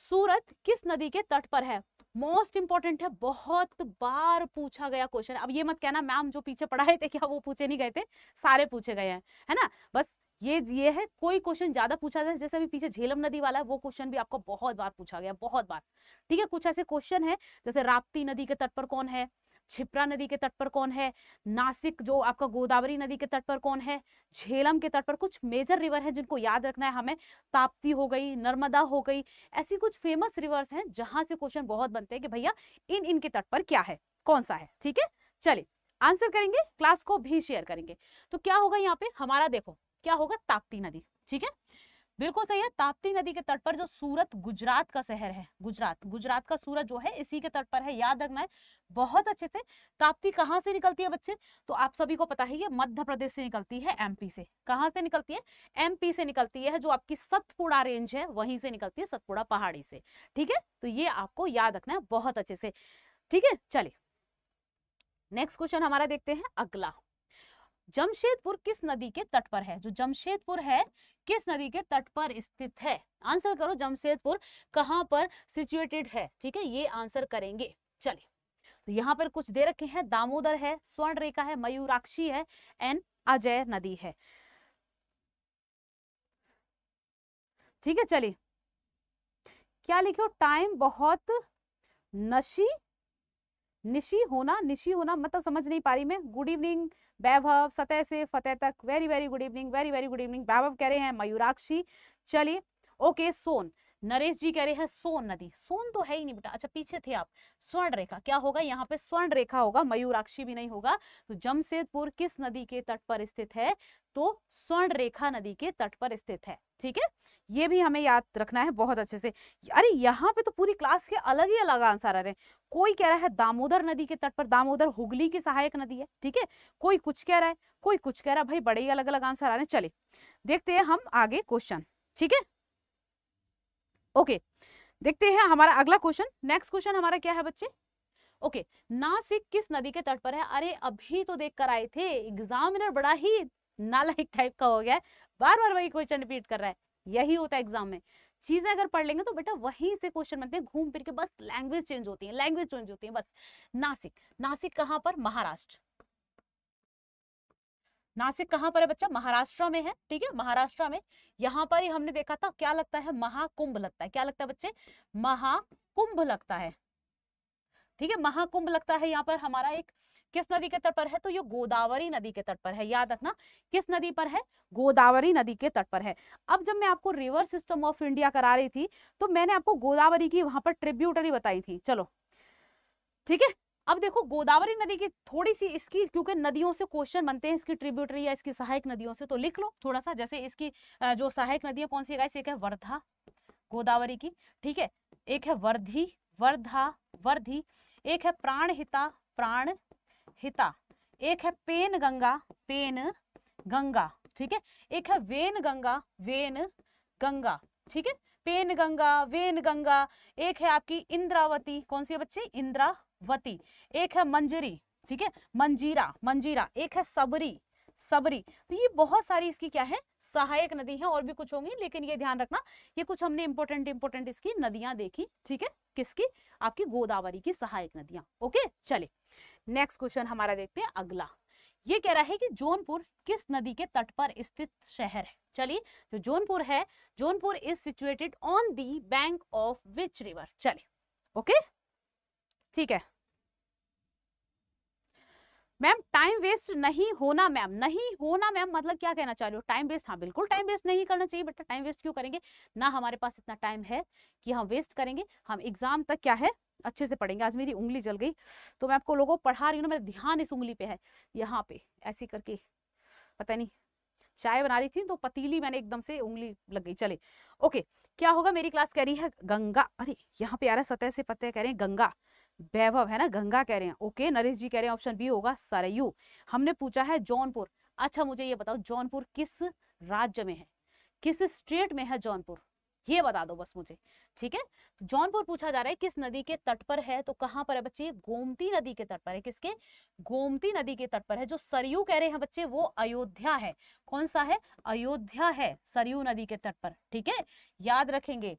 [SPEAKER 1] सूरत किस नदी के तट पर है मोस्ट इंपॉर्टेंट है बहुत बार पूछा गया क्वेश्चन अब ये मत कहना मैम जो पीछे पढ़ाए थे क्या वो पूछे नहीं गए थे सारे पूछे गए हैं है ना बस ये ये है कोई क्वेश्चन ज्यादा पूछा जाए जैसे अभी पीछे झेलम नदी वाला है वो क्वेश्चन भी आपको बहुत बार पूछा गया बहुत बार ठीक है कुछ ऐसे क्वेश्चन है जैसे राप्ती नदी के तट पर कौन है छिप्रा नदी के तट पर कौन है नासिक जो आपका गोदावरी नदी के तट पर कौन है झेलम के तट पर कुछ मेजर रिवर है जिनको याद रखना है हमें ताप्ती हो गई नर्मदा हो गई ऐसी कुछ फेमस रिवर्स हैं जहां से क्वेश्चन बहुत बनते हैं कि भैया इन इनके तट पर क्या है कौन सा है ठीक है चलिए आंसर करेंगे क्लास को भी शेयर करेंगे तो क्या होगा यहाँ पे हमारा देखो क्या होगा ताप्ती नदी ठीक है बिल्कुल सही है ताप्ती नदी के तट पर जो सूरत गुजरात का शहर है गुजरात गुजरात का सूरत जो है इसी के तट पर है याद रखना है बहुत अच्छे से ताप्ती कहाँ से निकलती है बच्चे तो आप सभी को पता ही है मध्य प्रदेश से निकलती है एमपी से कहाँ से निकलती है एमपी से निकलती है जो आपकी सतपुड़ा रेंज है वहीं से निकलती है सतपुड़ा पहाड़ी से ठीक है तो ये आपको याद रखना है बहुत अच्छे से ठीक है चलिए नेक्स्ट क्वेश्चन हमारा देखते हैं अगला जमशेदपुर किस नदी के तट पर है जो जमशेदपुर है किस नदी के तट पर स्थित है आंसर करो जमशेदपुर कहाँ पर सिचुएटेड है ठीक है ये आंसर करेंगे चलिए तो यहाँ पर कुछ दे रखे हैं दामोदर है स्वर्ण रेखा है मयूराक्षी है एंड अजय नदी है ठीक है चलिए क्या लिखो टाइम बहुत नशी निशी होना निशी होना मतलब समझ नहीं पा रही मैं गुड इवनिंग वैभव सतह से फतेह तक very very good evening very very good evening Vaibhav कह रहे हैं मयूराक्षी चलिए ओके सोन नरेश जी कह रहे हैं सोन नदी सोन तो है ही नहीं बेटा अच्छा पीछे थे आप स्वर्ण रेखा क्या होगा यहाँ पे स्वर्ण रेखा होगा मयूराक्षी भी नहीं होगा तो जमशेदपुर किस नदी के तट पर स्थित है तो स्वर्ण रेखा नदी के तट पर स्थित है ठीक है ये भी हमें याद रखना है बहुत अच्छे से अरे यहाँ पे तो पूरी क्लास के अलग ही अलग आंसर आ रहे हैं कोई कह रहा है दामोदर नदी के तट पर दामोदर हुगली की सहायक नदी है ठीक है कोई कुछ कह रहा है कोई कुछ कह रहा है भाई बड़े ही अलग अलग आंसर आ रहे हैं चले देखते हैं हम आगे क्वेश्चन ठीक है ओके देखते हैं हमारा अगला क्वेश्चन नेक्स्ट क्वेश्चन हमारा क्या है बच्चे ओके नासिक किस नदी के तट पर है अरे अभी तो देख कर आए थे एग्जामिनर बड़ा ही नालायक टाइप का हो गया है बार बार वही क्वेश्चन रिपीट कर रहा है यही होता है एग्जाम में चीजें अगर पढ़ लेंगे तो बेटा वहीं से क्वेश्चन बनते हैं घूम फिर के बस लैंग्वेज चेंज होती है लैंग्वेज चेंज होती है बस नासिक नासिक कहाँ पर महाराष्ट्र नासिक कहाँ पर है बच्चा महाराष्ट्र में है ठीक है महाराष्ट्र में यहाँ पर ही हमने देखा था क्या लगता है महाकुंभ लगता है क्या लगता है बच्चे महाकुंभ लगता है ठीक है महाकुंभ लगता है यहाँ पर हमारा एक किस नदी के तट पर है तो ये गोदावरी नदी के तट पर है याद रखना किस नदी पर है गोदावरी नदी के तट पर है अब जब मैं आपको रिवर सिस्टम ऑफ इंडिया करा रही थी तो मैंने आपको गोदावरी की वहां पर ट्रिब्यूटरी बताई थी चलो ठीक है अब देखो गोदावरी नदी की थोड़ी सी इसकी क्योंकि नदियों से क्वेश्चन बनते हैं इसकी ट्रिब्यूटरी या इसकी सहायक नदियों से तो लिख लो थोड़ा सा जैसे इसकी जो सहायक नदी है कौन सी है एक है वर्धा गोदावरी की ठीक है एक है वर्धी वर्धा वर्धी एक है प्राणहिता प्राण हिता एक है पेन गंगा पेन गंगा ठीक है एक है वेन गंगा वेन गंगा ठीक है पेन गंगा वेन गंगा एक है आपकी इंद्रावती कौन सी है बच्चे इंद्रा वती एक है मंजरी ठीक है मंजीरा मंजीरा एक है सबरी सबरी तो ये बहुत सारी इसकी क्या है सहायक नदी है और भी कुछ होंगी लेकिन ये ध्यान रखना ये कुछ हमने इंपोर्टेंट इंपोर्टेंट इसकी नदियां देखी ठीक है किसकी आपकी गोदावरी की सहायक नदियां ओके चले नेक्स्ट क्वेश्चन हमारा देखते हैं अगला ये कह रहा है कि जौनपुर किस नदी के तट पर स्थित शहर है चलिए जो जौनपुर है Jaunpur is situated on the bank of which river चले ओके okay? ठीक है मैम टाइम वेस्ट नहीं होना मैम नहीं होना मैम मतलब क्या कहना चाह रहे हो टाइम वेस्ट हाँ बिल्कुल टाइम वेस्ट नहीं करना चाहिए बेटा टाइम वेस्ट क्यों करेंगे ना हमारे पास इतना टाइम है कि हम वेस्ट करेंगे हम एग्जाम तक क्या है अच्छे से पढ़ेंगे आज मेरी उंगली जल गई तो मैं आपको लोगों पढ़ा रही हूँ ना मेरा ध्यान इस उंगली पे है यहाँ पे ऐसी करके पता नहीं चाय बना रही थी तो पतीली मैंने एकदम से उंगली लग गई चले ओके क्या होगा मेरी क्लास कह रही है गंगा अरे यहाँ पे आ रहा है सतह से पते कह रहे हैं गंगा वैभव है ना गंगा कह रहे हैं ओके नरेश जी कह रहे हैं ऑप्शन बी होगा सरयू हमने पूछा है जौनपुर अच्छा मुझे ये बताओ जौनपुर किस राज्य में है किस स्टेट में है जौनपुर ये बता दो बस मुझे ठीक है तो जौनपुर पूछा जा रहा है किस नदी के तट पर है तो कहाँ पर है बच्चे गोमती नदी के तट पर है किसके गोमती नदी के तट पर है जो सरयू कह रहे हैं बच्चे वो अयोध्या है कौन सा है अयोध्या है सरयू नदी के तट पर ठीक है याद रखेंगे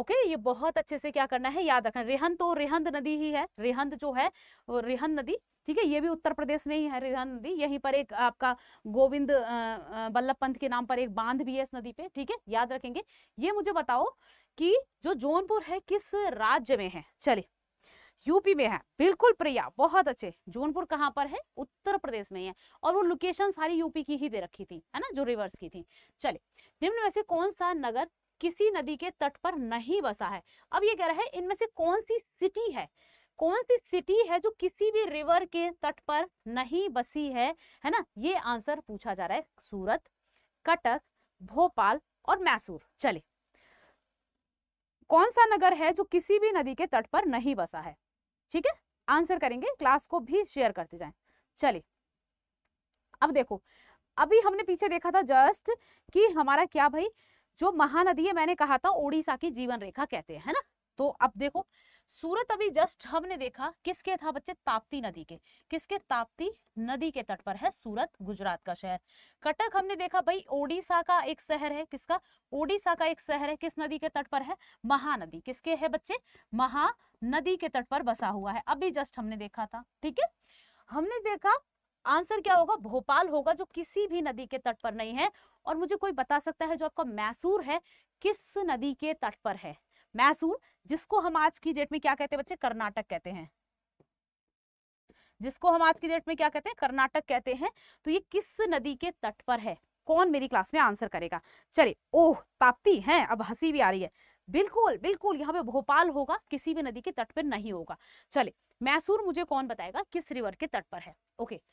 [SPEAKER 1] ओके ये बहुत अच्छे से क्या करना है याद रखना रेहन तो रेहंद नदी ही है रेहंद जो है रेहंद नदी ठीक है ये भी उत्तर प्रदेश में ही है रेहन नदी यहीं पर एक आपका गोविंद बल्लभ पंत के नाम पर एक बांध भी है इस नदी पे ठीक है याद रखेंगे ये मुझे बताओ कि जो जौनपुर है किस राज्य में है चलिए यूपी में है बिल्कुल प्रिया बहुत अच्छे जौनपुर कहाँ पर है उत्तर प्रदेश में है और वो लोकेशन सारी यूपी की ही दे रखी थी है ना जो रिवर्स की थी चलिए निम्न में से कौन सा नगर किसी नदी के तट पर नहीं बसा है अब ये कह रहा है इनमें से कौन सी सिटी है कौन सी सिटी है जो किसी भी रिवर के तट पर नहीं बसी है है ना ये आंसर पूछा जा रहा है सूरत कटक भोपाल और मैसूर चले कौन सा नगर है जो किसी भी नदी के तट पर नहीं बसा है ठीक है आंसर करेंगे क्लास को भी शेयर करते जाएं चलिए अब देखो अभी हमने पीछे देखा था जस्ट कि हमारा क्या भाई जो महानदी है मैंने कहा था ओडिशा की जीवन रेखा कहते हैं ना तो अब देखो सूरत अभी जस्ट हमने देखा किसके था बच्चे ताप्ती नदी के किसके ताप्ती नदी के तट पर है सूरत गुजरात का शहर कटक हमने देखा भाई ओडिशा का एक शहर है किसका ओडिशा का एक शहर है किस नदी के तट पर है महानदी किसके है बच्चे महानदी के तट पर बसा हुआ है अभी जस्ट हमने देखा था ठीक है हमने देखा आंसर क्या होगा भोपाल होगा जो किसी भी नदी के तट पर नहीं है और मुझे कोई बता सकता है जो आपका मैसूर है किस नदी के तट पर है मैसूर जिसको हम आज की डेट में क्या कहते हैं बच्चे कर्नाटक कहते हैं जिसको हम आज की डेट में क्या कहते हैं कर्नाटक कहते हैं तो ये किस नदी के तट पर है कौन मेरी क्लास में आंसर करेगा चलिए ओह ताप्ती है अब हंसी भी आ रही है बिल्कुल बिल्कुल यहाँ पे भोपाल होगा किसी भी नदी के तट पर नहीं होगा चले मैसूर मुझे कौन बताएगा किस रिवर के तट पर है ओके okay.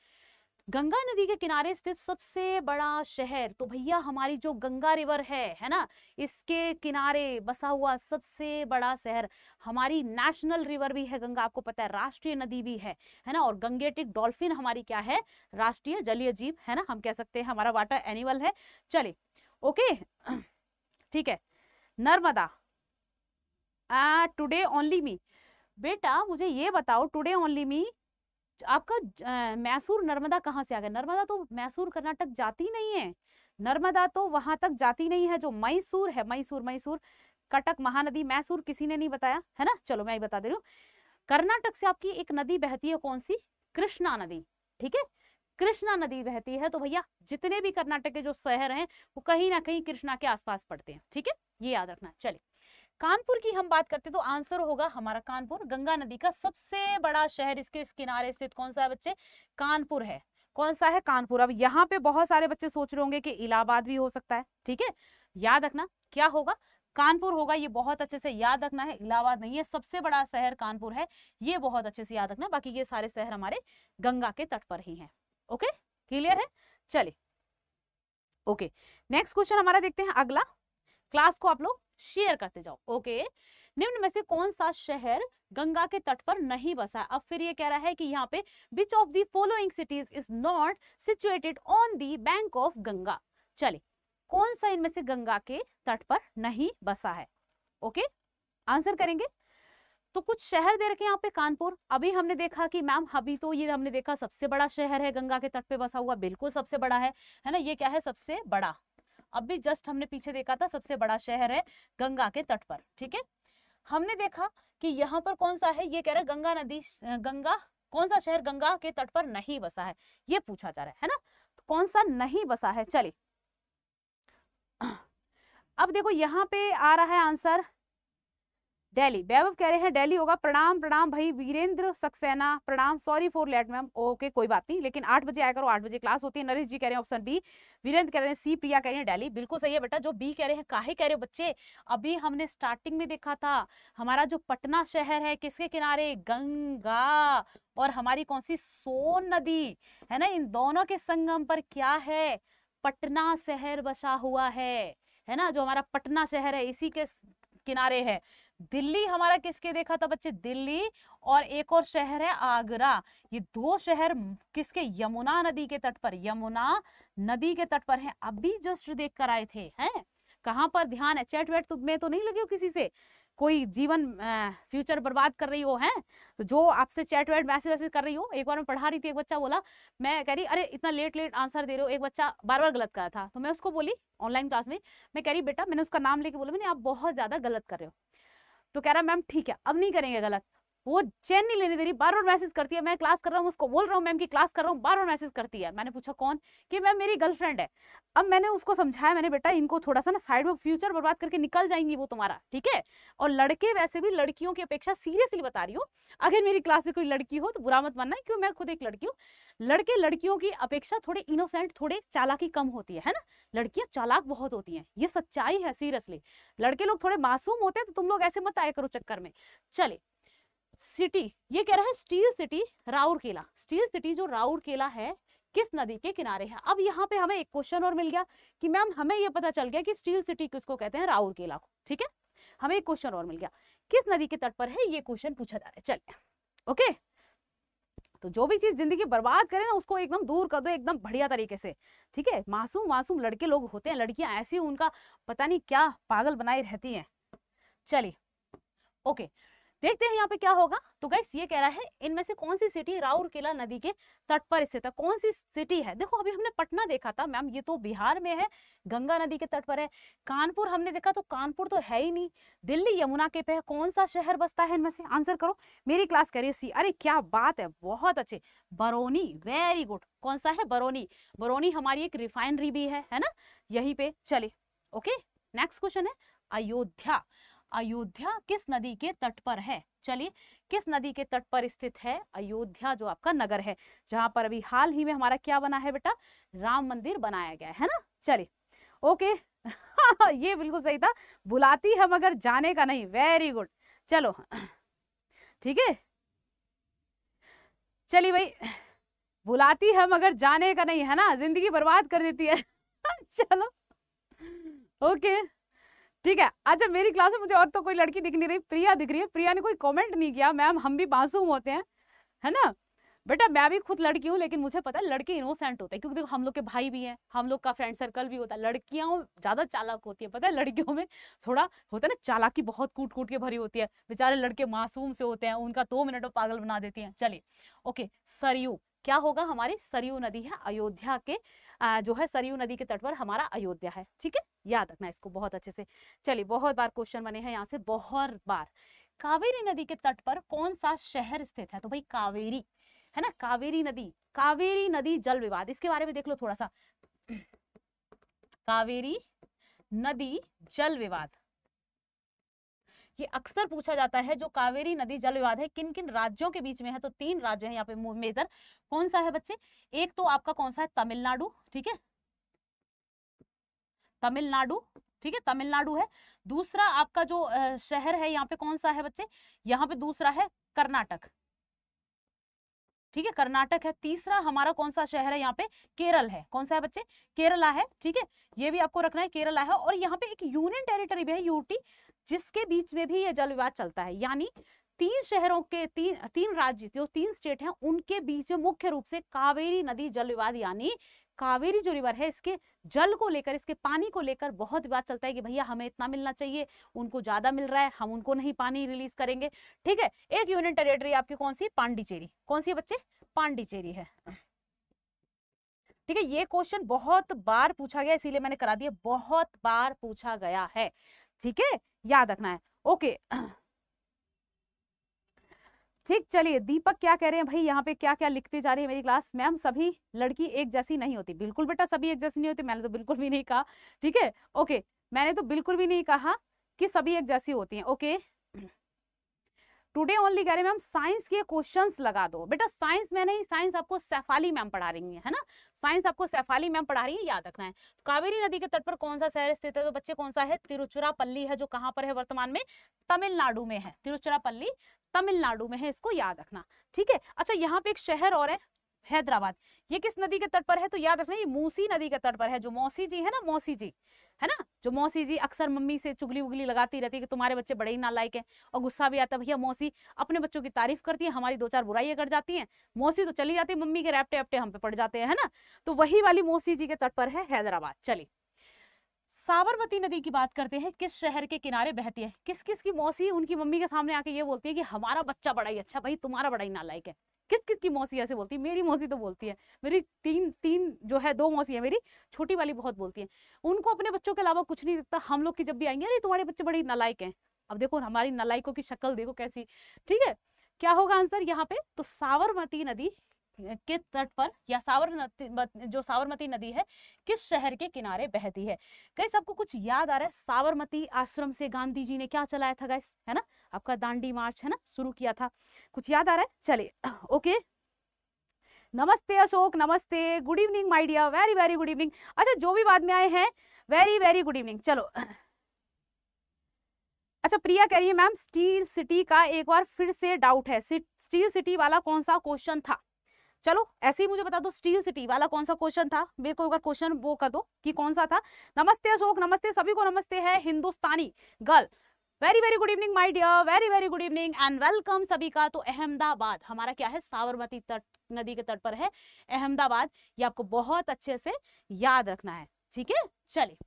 [SPEAKER 1] गंगा नदी के किनारे स्थित सबसे बड़ा शहर तो भैया हमारी जो गंगा रिवर है है ना इसके किनारे बसा हुआ सबसे बड़ा शहर हमारी नेशनल रिवर भी है गंगा आपको पता है राष्ट्रीय नदी भी है है ना और गंगेटिक डॉल्फिन हमारी क्या है राष्ट्रीय जलीय जीव है ना हम कह सकते हैं हमारा वाटर एनिमल है चले ओके ठीक है नर्मदा टुडे ओनली मी बेटा मुझे ये बताओ टुडे ओनली मी आपका मैसूर नर्मदा कहाँ से आ गया नर्मदा तो मैसूर कर्नाटक जाती नहीं है नर्मदा तो वहां तक जाती नहीं है जो मैसूर है मैसूर मैसूर कटक महानदी मैसूर किसी ने नहीं बताया है ना चलो मैं ही बता दे रही हूँ कर्नाटक से आपकी एक नदी बहती है कौन सी कृष्णा नदी ठीक है कृष्णा नदी बहती है तो भैया जितने भी कर्नाटक के जो शहर हैं वो कहीं ना कहीं कृष्णा के आसपास पड़ते हैं ठीक है ये याद रखना चलिए कानपुर की हम बात करते तो आंसर होगा हमारा कानपुर गंगा नदी का सबसे बड़ा शहर इसके इस किनारे स्थित कौन सा है बच्चे कानपुर है कौन सा है कानपुर अब यहाँ पे बहुत सारे बच्चे सोच रहे होंगे कि इलाहाबाद भी हो सकता है ठीक है याद रखना क्या होगा कानपुर होगा ये बहुत अच्छे से याद रखना है इलाहाबाद नहीं है सबसे बड़ा शहर कानपुर है ये बहुत अच्छे से याद रखना बाकी ये सारे शहर हमारे गंगा के तट पर ही हैं ओके क्लियर है चले ओके नेक्स्ट क्वेश्चन हमारा देखते हैं अगला क्लास को आप लोग शेयर करते जाओ ओके निम्न में से कौन सा शहर गंगा के तट पर नहीं बसा अब फिर ये कह रहा है कि यहाँ पे which of the following cities is not situated on the bank of Ganga चले कौन सा इनमें से गंगा के तट पर नहीं बसा है ओके आंसर करेंगे तो कुछ शहर दे रखे यहाँ पे कानपुर अभी हमने देखा कि मैम अभी तो ये हमने देखा सबसे बड़ा शहर है गंगा के तट पे बसा हुआ बिल्कुल सबसे बड़ा है है ना ये क्या है सबसे बड़ा भी जस्ट हमने पीछे देखा था सबसे बड़ा शहर है गंगा के तट पर ठीक है हमने देखा कि यहाँ पर कौन सा है ये कह रहा है गंगा नदी गंगा कौन सा शहर गंगा के तट पर नहीं बसा है ये पूछा जा रहा है है ना तो कौन सा नहीं बसा है चलिए अब देखो यहाँ पे आ रहा है आंसर डेली वैभव कह रहे हैं डेली होगा प्रणाम प्रणाम भाई वीरेंद्र सक्सेना प्रणाम sorry for late ma'am okay कोई बात नहीं लेकिन आठ बजे आया करो आठ बजे क्लास होती है नरेश जी कह रहे हैं ऑप्शन बी वीरेंद्र कह रहे हैं सी प्रिया कह रहे हैं डेली बिल्कुल सही है बेटा जो बी कह रहे हैं काहे कह रहे हो बच्चे अभी हमने स्टार्टिंग में देखा था हमारा जो पटना शहर है किसके किनारे गंगा और हमारी कौन सी सोन नदी है ना इन दोनों के संगम पर क्या है पटना शहर बसा हुआ है है ना जो हमारा पटना शहर है इसी के किनारे है दिल्ली हमारा किसके देखा था बच्चे दिल्ली और एक और शहर है आगरा ये दो शहर किसके यमुना नदी के तट पर यमुना नदी के तट पर है अभी जस्ट देख कर आए थे हैं कहाँ पर ध्यान है चैट वेट तुम्हें तो, तो नहीं लगे हो किसी से कोई जीवन फ्यूचर बर्बाद कर रही हो हैं तो जो आपसे चैट वैट मैसेज वैसेज कर रही हो एक बार मैं पढ़ा रही थी एक बच्चा बोला मैं कह रही अरे इतना लेट लेट आंसर दे रहे हो एक बच्चा बार बार गलत कर रहा था तो मैं उसको बोली ऑनलाइन क्लास में मैं कह रही बेटा मैंने उसका नाम लेके बोला मैंने आप बहुत ज़्यादा गलत कर रहे हो तो कह रहा मैम ठीक है अब नहीं करेंगे गलत वो चैन नहीं लेने दे रही बार बार मैसेज करती है मैं क्लास कर रहा हूँ उसको बोल रहा हूँ मैम की क्लास कर रहा हूँ बार बार मैसेज करती है मैंने पूछा कौन कि मैम मेरी गर्लफ्रेंड है अब मैंने उसको समझाया मैंने बेटा इनको थोड़ा सा ना साइड में फ्यूचर बर्बाद करके निकल जाएंगी वो तुम्हारा ठीक है और लड़के वैसे भी लड़कियों की अपेक्षा सीरियसली बता रही हूँ अगर मेरी क्लास में कोई लड़की हो तो बुरा मत मानना क्यों मैं खुद एक लड़की हूँ लड़के लड़कियों की अपेक्षा थोड़े इनोसेंट थोड़े चालाकी कम होती है है ना लड़कियां चालाक बहुत होती हैं ये सच्चाई है सीरियसली लड़के लोग थोड़े मासूम होते हैं तो तुम लोग ऐसे मत आया करो चक्कर में चले सिटी ये कह रहा है steel city Rourkela steel city जो राउरकेला है किस नदी के किनारे है अब यहाँ पे हमें एक क्वेश्चन और मिल गया कि मैम हमें ये पता चल गया कि स्टील सिटी किसको कहते हैं राउरकेला को ठीक है हमें एक क्वेश्चन और मिल गया किस नदी के तट पर है ये क्वेश्चन पूछा जा रहा है चलिए ओके तो जो भी चीज जिंदगी बर्बाद करे ना उसको एकदम दूर कर दो एकदम बढ़िया तरीके से ठीक है मासूम मासूम लड़के लोग होते हैं लड़कियां ऐसी उनका पता नहीं क्या पागल बनाई रहती हैं चलिए ओके okay. देखते हैं यहाँ पे क्या होगा तो गाइस ये कह रहा है इनमें से कौन सी सिटी राउरकेला नदी के तट पर स्थित है कौन सी सिटी है देखो अभी हमने पटना देखा था मैम ये तो बिहार में है गंगा नदी के तट पर है कानपुर हमने देखा तो कानपुर तो है ही नहीं दिल्ली यमुना के पे है कौन सा शहर बसता है इनमें से आंसर करो मेरी क्लास करिए सी अरे क्या बात है बहुत अच्छे बरौनी वेरी गुड कौन सा है बरौनी बरौनी हमारी एक रिफाइनरी भी है है ना यही पे चले ओके नेक्स्ट क्वेश्चन है अयोध्या अयोध्या किस नदी के तट पर है चलिए किस नदी के तट पर स्थित है अयोध्या जो आपका नगर है जहां पर अभी हाल ही में हमारा क्या बना है बेटा राम मंदिर बनाया गया है ना चलिए ओके ये बिल्कुल सही था बुलाती है मगर जाने का नहीं वेरी गुड चलो ठीक है चलिए भाई बुलाती है मगर जाने का नहीं है ना जिंदगी बर्बाद कर देती है चलो ओके okay. ठीक है जब अच्छा मेरी क्लास में मुझे और तो कोई लड़की दिख नहीं रही प्रिया दिख रही है प्रिया ने कोई कमेंट नहीं किया मैम हम भी मासूम होते हैं है ना बेटा मैं भी खुद लड़की हूँ लेकिन मुझे पता है लड़के इनोसेंट होते हैं क्योंकि देखो हम लोग के भाई भी हैं हम लोग का फ्रेंड सर्कल भी होता है लड़कियाँ ज़्यादा चालाक होती है पता है लड़कियों में थोड़ा होता है ना चालाकी बहुत कूट कूट के भरी होती है बेचारे लड़के मासूम से होते हैं उनका दो मिनट में पागल बना देती है चलिए ओके सरयू क्या होगा हमारी सरयू नदी है अयोध्या के जो है सरयू नदी के तट पर हमारा अयोध्या है ठीक है याद रखना इसको बहुत अच्छे से चलिए बहुत बार क्वेश्चन बने हैं यहाँ से बहुत बार कावेरी नदी के तट पर कौन सा शहर स्थित है तो भाई कावेरी है ना कावेरी नदी कावेरी नदी जल विवाद इसके बारे में देख लो थोड़ा सा कावेरी नदी जल विवाद ये अक्सर पूछा जाता है जो कावेरी नदी जल विवाद है किन किन राज्यों के बीच में है तो तीन राज्य है यहाँ पे मेजर कौन सा है बच्चे एक तो आपका कौन सा है तमिलनाडु ठीक है तमिलनाडु ठीक है तमिलनाडु है दूसरा आपका जो शहर है यहाँ पे कौन सा है बच्चे यहाँ पे दूसरा है कर्नाटक ठीक है कर्नाटक है तीसरा हमारा कौन सा शहर है यहाँ पे केरल है कौन सा है बच्चे केरला है ठीक है ये भी आपको रखना है केरला है और यहाँ पे एक यूनियन टेरिटरी भी है यूटी जिसके बीच में भी ये जल विवाद चलता है यानी तीन शहरों के तीन तीन राज्य जो तीन स्टेट हैं उनके बीच में मुख्य रूप से कावेरी नदी जल विवाद यानी कावेरी जो रिवर है इसके जल को लेकर इसके पानी को लेकर बहुत विवाद चलता है कि भैया हमें इतना मिलना चाहिए उनको ज्यादा मिल रहा है हम उनको नहीं पानी रिलीज करेंगे ठीक है एक यूनियन टेरिटरी आपकी कौन सी पांडिचेरी कौन सी बच्चे पांडिचेरी है ठीक है ये क्वेश्चन बहुत बार पूछा गया इसीलिए मैंने करा दिया बहुत बार पूछा गया है ठीक है याद रखना है ओके ठीक चलिए दीपक क्या कह रहे हैं भाई यहाँ पे क्या क्या लिखते जा रहे हैं मेरी क्लास मैम सभी लड़की एक जैसी नहीं होती बिल्कुल बेटा सभी एक जैसी नहीं होती मैंने तो बिल्कुल भी नहीं कहा ठीक है ओके मैंने तो बिल्कुल भी नहीं कहा कि सभी एक जैसी होती हैं ओके टुडे ओनली कह रहे मैम साइंस के क्वेश्चंस लगा दो बेटा साइंस में नहीं साइंस आपको सैफाली मैम पढ़ा रही है ना साइंस आपको सैफाली मैम पढ़ा रही है याद रखना है कावेरी नदी के तट पर कौन सा शहर स्थित है तो बच्चे कौन सा है तिरुचिरापल्ली है जो कहाँ पर है वर्तमान में तमिलनाडु में है तिरुचिरापल्ली तमिलनाडु में है इसको याद रखना ठीक है अच्छा यहाँ पे एक शहर और है हैदराबाद ये किस नदी के तट पर है तो याद रखना ये मूसी नदी के तट पर है जो मौसी जी है ना मौसी जी है ना जो मौसी जी अक्सर मम्मी से चुगली उगली लगाती रहती है कि तुम्हारे बच्चे बड़े ही नालायक हैं और गुस्सा भी आता है भैया मौसी अपने बच्चों की तारीफ करती है हमारी दो चार बुराइयां कर जाती हैं मौसी तो चली जाती है मम्मी के रैपटे अपटे हम पे पड़ जाते हैं है ना तो वही वाली मौसी जी के तट पर है हैदराबाद चलिए साबरमती नदी की बात करते हैं किस शहर के किनारे बहती है किस किस की मौसी उनकी मम्मी के सामने आके ये बोलती है कि हमारा बच्चा बड़ा ही अच्छा भाई तुम्हारा बड़ा ही नालायक है किस किस की मौसी ऐसे बोलती है मेरी मौसी तो बोलती है मेरी तीन तीन जो है दो मौसी है मेरी छोटी वाली बहुत बोलती है उनको अपने बच्चों के अलावा कुछ नहीं दिखता हम लोग की जब भी आएंगे अरे तुम्हारे बच्चे बड़ी नलायक हैं अब देखो हमारी नलायकों की शक्ल देखो कैसी ठीक है क्या होगा आंसर यहाँ पे तो साबरमती नदी के तट पर या सावर जो सावरमती नदी है किस शहर के किनारे बहती है कई सबको कुछ याद आ रहा है सावरमती आश्रम से गांधी जी ने क्या चलाया था गैस है ना आपका दांडी मार्च है ना शुरू किया था कुछ याद आ रहा है चले ओके नमस्ते अशोक नमस्ते गुड इवनिंग माई डिया वेरी वेरी गुड इवनिंग अच्छा जो भी बाद में आए हैं वेरी वेरी गुड इवनिंग चलो अच्छा प्रिया कह रही है मैम स्टील सिटी का एक बार फिर से डाउट है स्टील सिटी वाला कौन सा क्वेश्चन था चलो ऐसे ही मुझे बता दो स्टील सिटी वाला कौन सा क्वेश्चन था मेरे को अगर क्वेश्चन वो कर दो कि कौन सा था नमस्ते अशोक नमस्ते सभी को नमस्ते है Hindustani girl very very good evening my dear very very good evening and welcome सभी का तो अहमदाबाद हमारा क्या है साबरमती तट नदी के तट पर है अहमदाबाद ये आपको बहुत अच्छे से याद रखना है ठीक है चलिए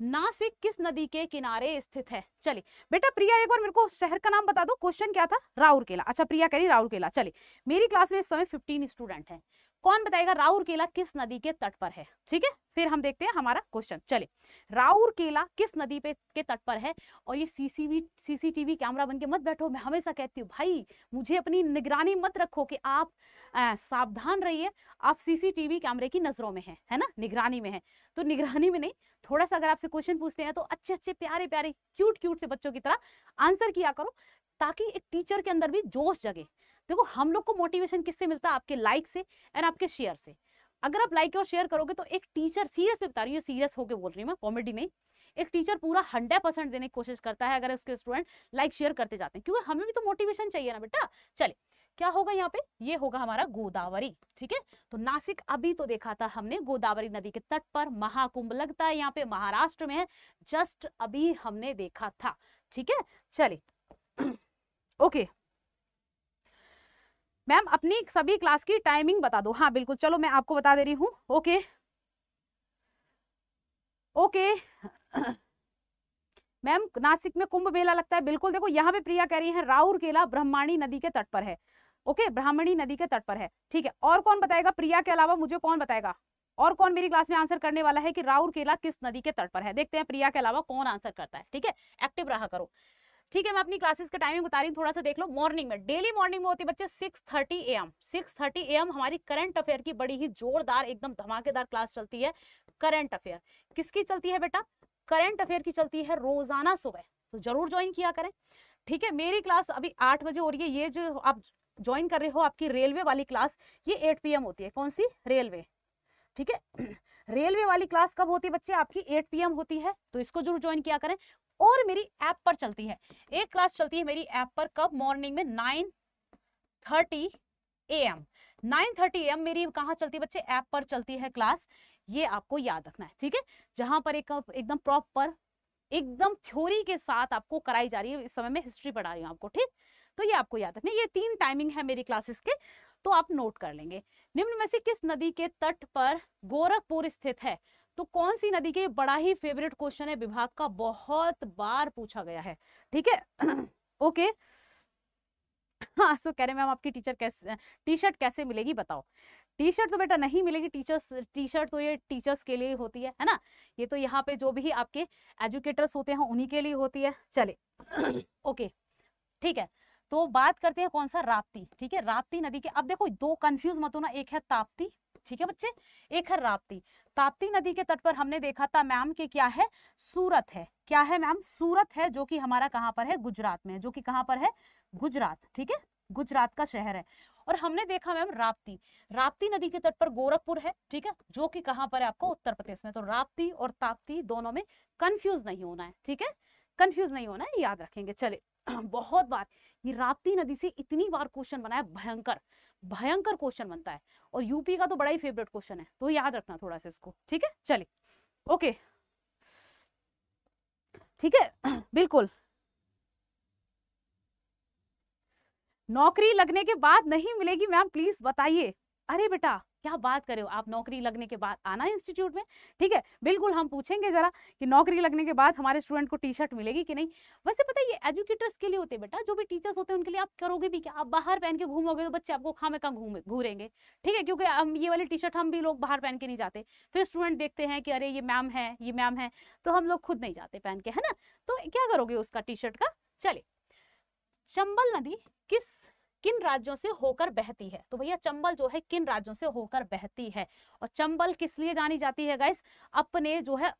[SPEAKER 1] नासिक किस नदी के किनारे स्थित है चलिए बेटा प्रिया एक बार मेरे को शहर का नाम बता दो क्वेश्चन क्या था राउरकेला अच्छा प्रिया कह रही राउरकेला चलिए मेरी क्लास में इस समय फिफ्टीन स्टूडेंट है कौन बताएगा राउरकेला किस नदी के तट पर है ठीक है फिर हम देखते हैं हमारा क्वेश्चन चले राउरकेला किस नदी पे के तट पर है और ये सीसीवी सीसीटीवी कैमरा बन के मत बैठो मैं हमेशा कहती हूँ भाई मुझे अपनी निगरानी मत रखो कि आप आ, सावधान रहिए आप सीसीटीवी कैमरे की नजरों में है है ना निगरानी में है तो निगरानी में नहीं थोड़ा सा अगर आपसे क्वेश्चन पूछते हैं तो अच्छे अच्छे प्यारे प्यारे क्यूट क्यूट से बच्चों की तरह आंसर किया करो ताकि एक टीचर के अंदर भी जोश जगे देखो हम लोग को मोटिवेशन किससे मिलता है आपके लाइक से एंड आपके शेयर से अगर आप लाइक और शेयर करोगे तो एक टीचर सीरियस में बता रही हूँ सीरियस होकर बोल रही हूँ मैं कॉमेडी नहीं एक टीचर पूरा हंड्रेड परसेंट देने की कोशिश करता है अगर उसके स्टूडेंट लाइक शेयर करते जाते हैं क्योंकि हमें भी तो मोटिवेशन चाहिए ना बेटा चले क्या होगा यहाँ पे ये होगा हमारा गोदावरी ठीक है तो नासिक अभी तो देखा था हमने गोदावरी नदी के तट पर महाकुंभ लगता है यहाँ पे महाराष्ट्र में है जस्ट अभी हमने देखा था ठीक है चले ओके मैम अपनी सभी क्लास की टाइमिंग बता दो हाँ बिल्कुल चलो मैं आपको बता दे रही हूँ ओके ओके मैम नासिक में कुंभ मेला लगता है बिल्कुल देखो यहाँ पे प्रिया कह रही है राउरकेला ब्रह्माणी नदी के तट पर है ओके ब्राह्मणी नदी के तट पर है ठीक है और कौन बताएगा प्रिया के अलावा मुझे कौन बताएगा और कौन मेरी क्लास में आंसर करने वाला है कि राउरकेला किस नदी के तट पर है देखते हैं प्रिया के अलावा कौन आंसर करता है ठीक है एक्टिव रहा करो ठीक है मैं अपनी क्लासेस का टाइमिंग बता रही हूँ थोड़ा सा देख लो मॉर्निंग में डेली मॉर्निंग में होती है बच्चे six thirty A M six thirty A M हमारी करंट अफेयर की बड़ी ही जोरदार एकदम धमाकेदार क्लास चलती है करंट अफेयर किसकी चलती है बेटा करंट अफेयर की चलती है रोजाना सुबह तो जरूर ज्वाइन किया करें ठीक है मेरी क्लास अभी आठ बजे हो रही है ये जो आप ज्वाइन कर रहे हो आपकी रेलवे वाली क्लास ये एट पी होती है कौन सी रेलवे ठीक है रेलवे वाली क्लास कब होती है बच्चे आपकी 8 पीएम होती है तो इसको जरूर ज्वाइन किया करें और मेरी ऐप पर चलती है एक क्लास चलती है मेरी ऐप पर कब मॉर्निंग में nine thirty A M nine thirty AM मेरी कहाँ चलती है बच्चे ऐप पर चलती है क्लास ये आपको याद रखना है ठीक है जहां पर एक एकदम प्रॉपर एकदम थ्योरी के साथ आपको कराई जा रही है इस समय में हिस्ट्री पढ़ा रही हूँ आपको ठीक तो ये आपको याद रखना ये तीन टाइमिंग है मेरी क्लासेस के तो आप नोट कर लेंगे निम्न में से किस नदी के तट पर गोरखपुर स्थित है तो कौन सी नदी के बड़ा ही फेवरेट क्वेश्चन है विभाग का बहुत बार पूछा गया है ठीक है ओके हाँ सो कह रहे मैम आपकी टीचर कैसे टी शर्ट कैसे मिलेगी बताओ टी शर्ट तो बेटा नहीं मिलेगी टीचर्स टी शर्ट तो ये टीचर्स के लिए होती है है ना ये तो यहाँ पे जो भी आपके एजुकेटर्स होते हैं उन्हीं के लिए होती है चले ओके ठीक है तो बात करते हैं कौन सा राप्ती ठीक है राप्ती नदी के अब देखो दो कंफ्यूज मत ना एक है ताप्ती ठीक है बच्चे एक है राप्ती ताप्ती नदी के तट पर हमने देखा था मैम कि क्या है सूरत है क्या है मैम सूरत है जो कि हमारा कहाँ पर है गुजरात में जो कि कहाँ पर है गुजरात ठीक है गुजरात का शहर है और हमने देखा मैम राप्ती राप्ती नदी के तट पर गोरखपुर है ठीक है जो कि कहाँ पर है आपको उत्तर प्रदेश में तो राप्ती और ताप्ती दोनों में कंफ्यूज नहीं होना है ठीक है कंफ्यूज नहीं होना है याद रखेंगे चले बहुत बार ये राप्ती नदी से इतनी बार क्वेश्चन बना है भयंकर भयंकर क्वेश्चन बनता है और यूपी का तो बड़ा ही फेवरेट क्वेश्चन है तो याद रखना थोड़ा सा इसको ठीक है चलिए ओके ठीक है बिल्कुल नौकरी लगने के बाद नहीं मिलेगी मैम प्लीज बताइए अरे बेटा क्या बात कर रहे हो आप नौकरी लगने के बाद आना इंस्टीट्यूट में ठीक है बिल्कुल हम पूछेंगे ज़रा कि नौकरी लगने के बाद हमारे स्टूडेंट को टी शर्ट मिलेगी कि नहीं वैसे पता है ये एजुकेटर्स के लिए होते बेटा जो भी टीचर्स होते हैं उनके लिए आप करोगे भी क्या आप बाहर पहन के घूमोगे तो बच्चे आपको खामे का घूमे घूरेंगे ठीक है क्योंकि हम ये वाली टी शर्ट हम भी लोग बाहर पहन के नहीं जाते फिर स्टूडेंट देखते हैं कि अरे ये मैम है ये मैम है तो हम लोग खुद नहीं जाते पहन के है ना तो क्या करोगे उसका टी शर्ट का चले चंबल नदी किस किन राज्यों से होकर बहती है तो भैया चंबल जो है किन राज्यों से होकर बहती है और चंबल किस लिए जानी जाती है गैस अपने जो है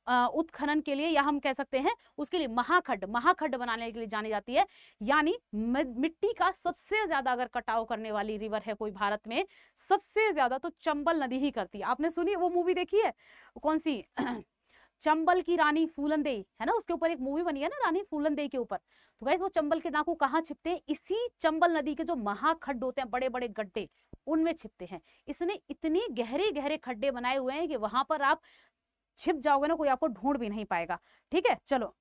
[SPEAKER 1] उत्खनन के लिए या हम कह सकते हैं उसके लिए महाखंड महाखंड बनाने के लिए जानी जाती है यानी मिट्टी का सबसे ज्यादा अगर कटाव करने वाली रिवर है कोई भारत में सबसे ज्यादा तो चंबल नदी ही करती है आपने सुनी वो मूवी देखी है कौन सी चंबल की रानी फूलन देई है ना उसके ऊपर एक मूवी बनी है ना रानी फूलन देई के ऊपर तो गैस वो चंबल के डाकू कहाँ छिपते हैं इसी चंबल नदी के जो महाखड्ड होते हैं बड़े बड़े गड्ढे उनमें छिपते हैं इसने इतने गहरे गहरे खड्डे बनाए हुए हैं कि वहां पर आप छिप जाओगे ना कोई आपको ढूंढ भी नहीं पाएगा ठीक है चलो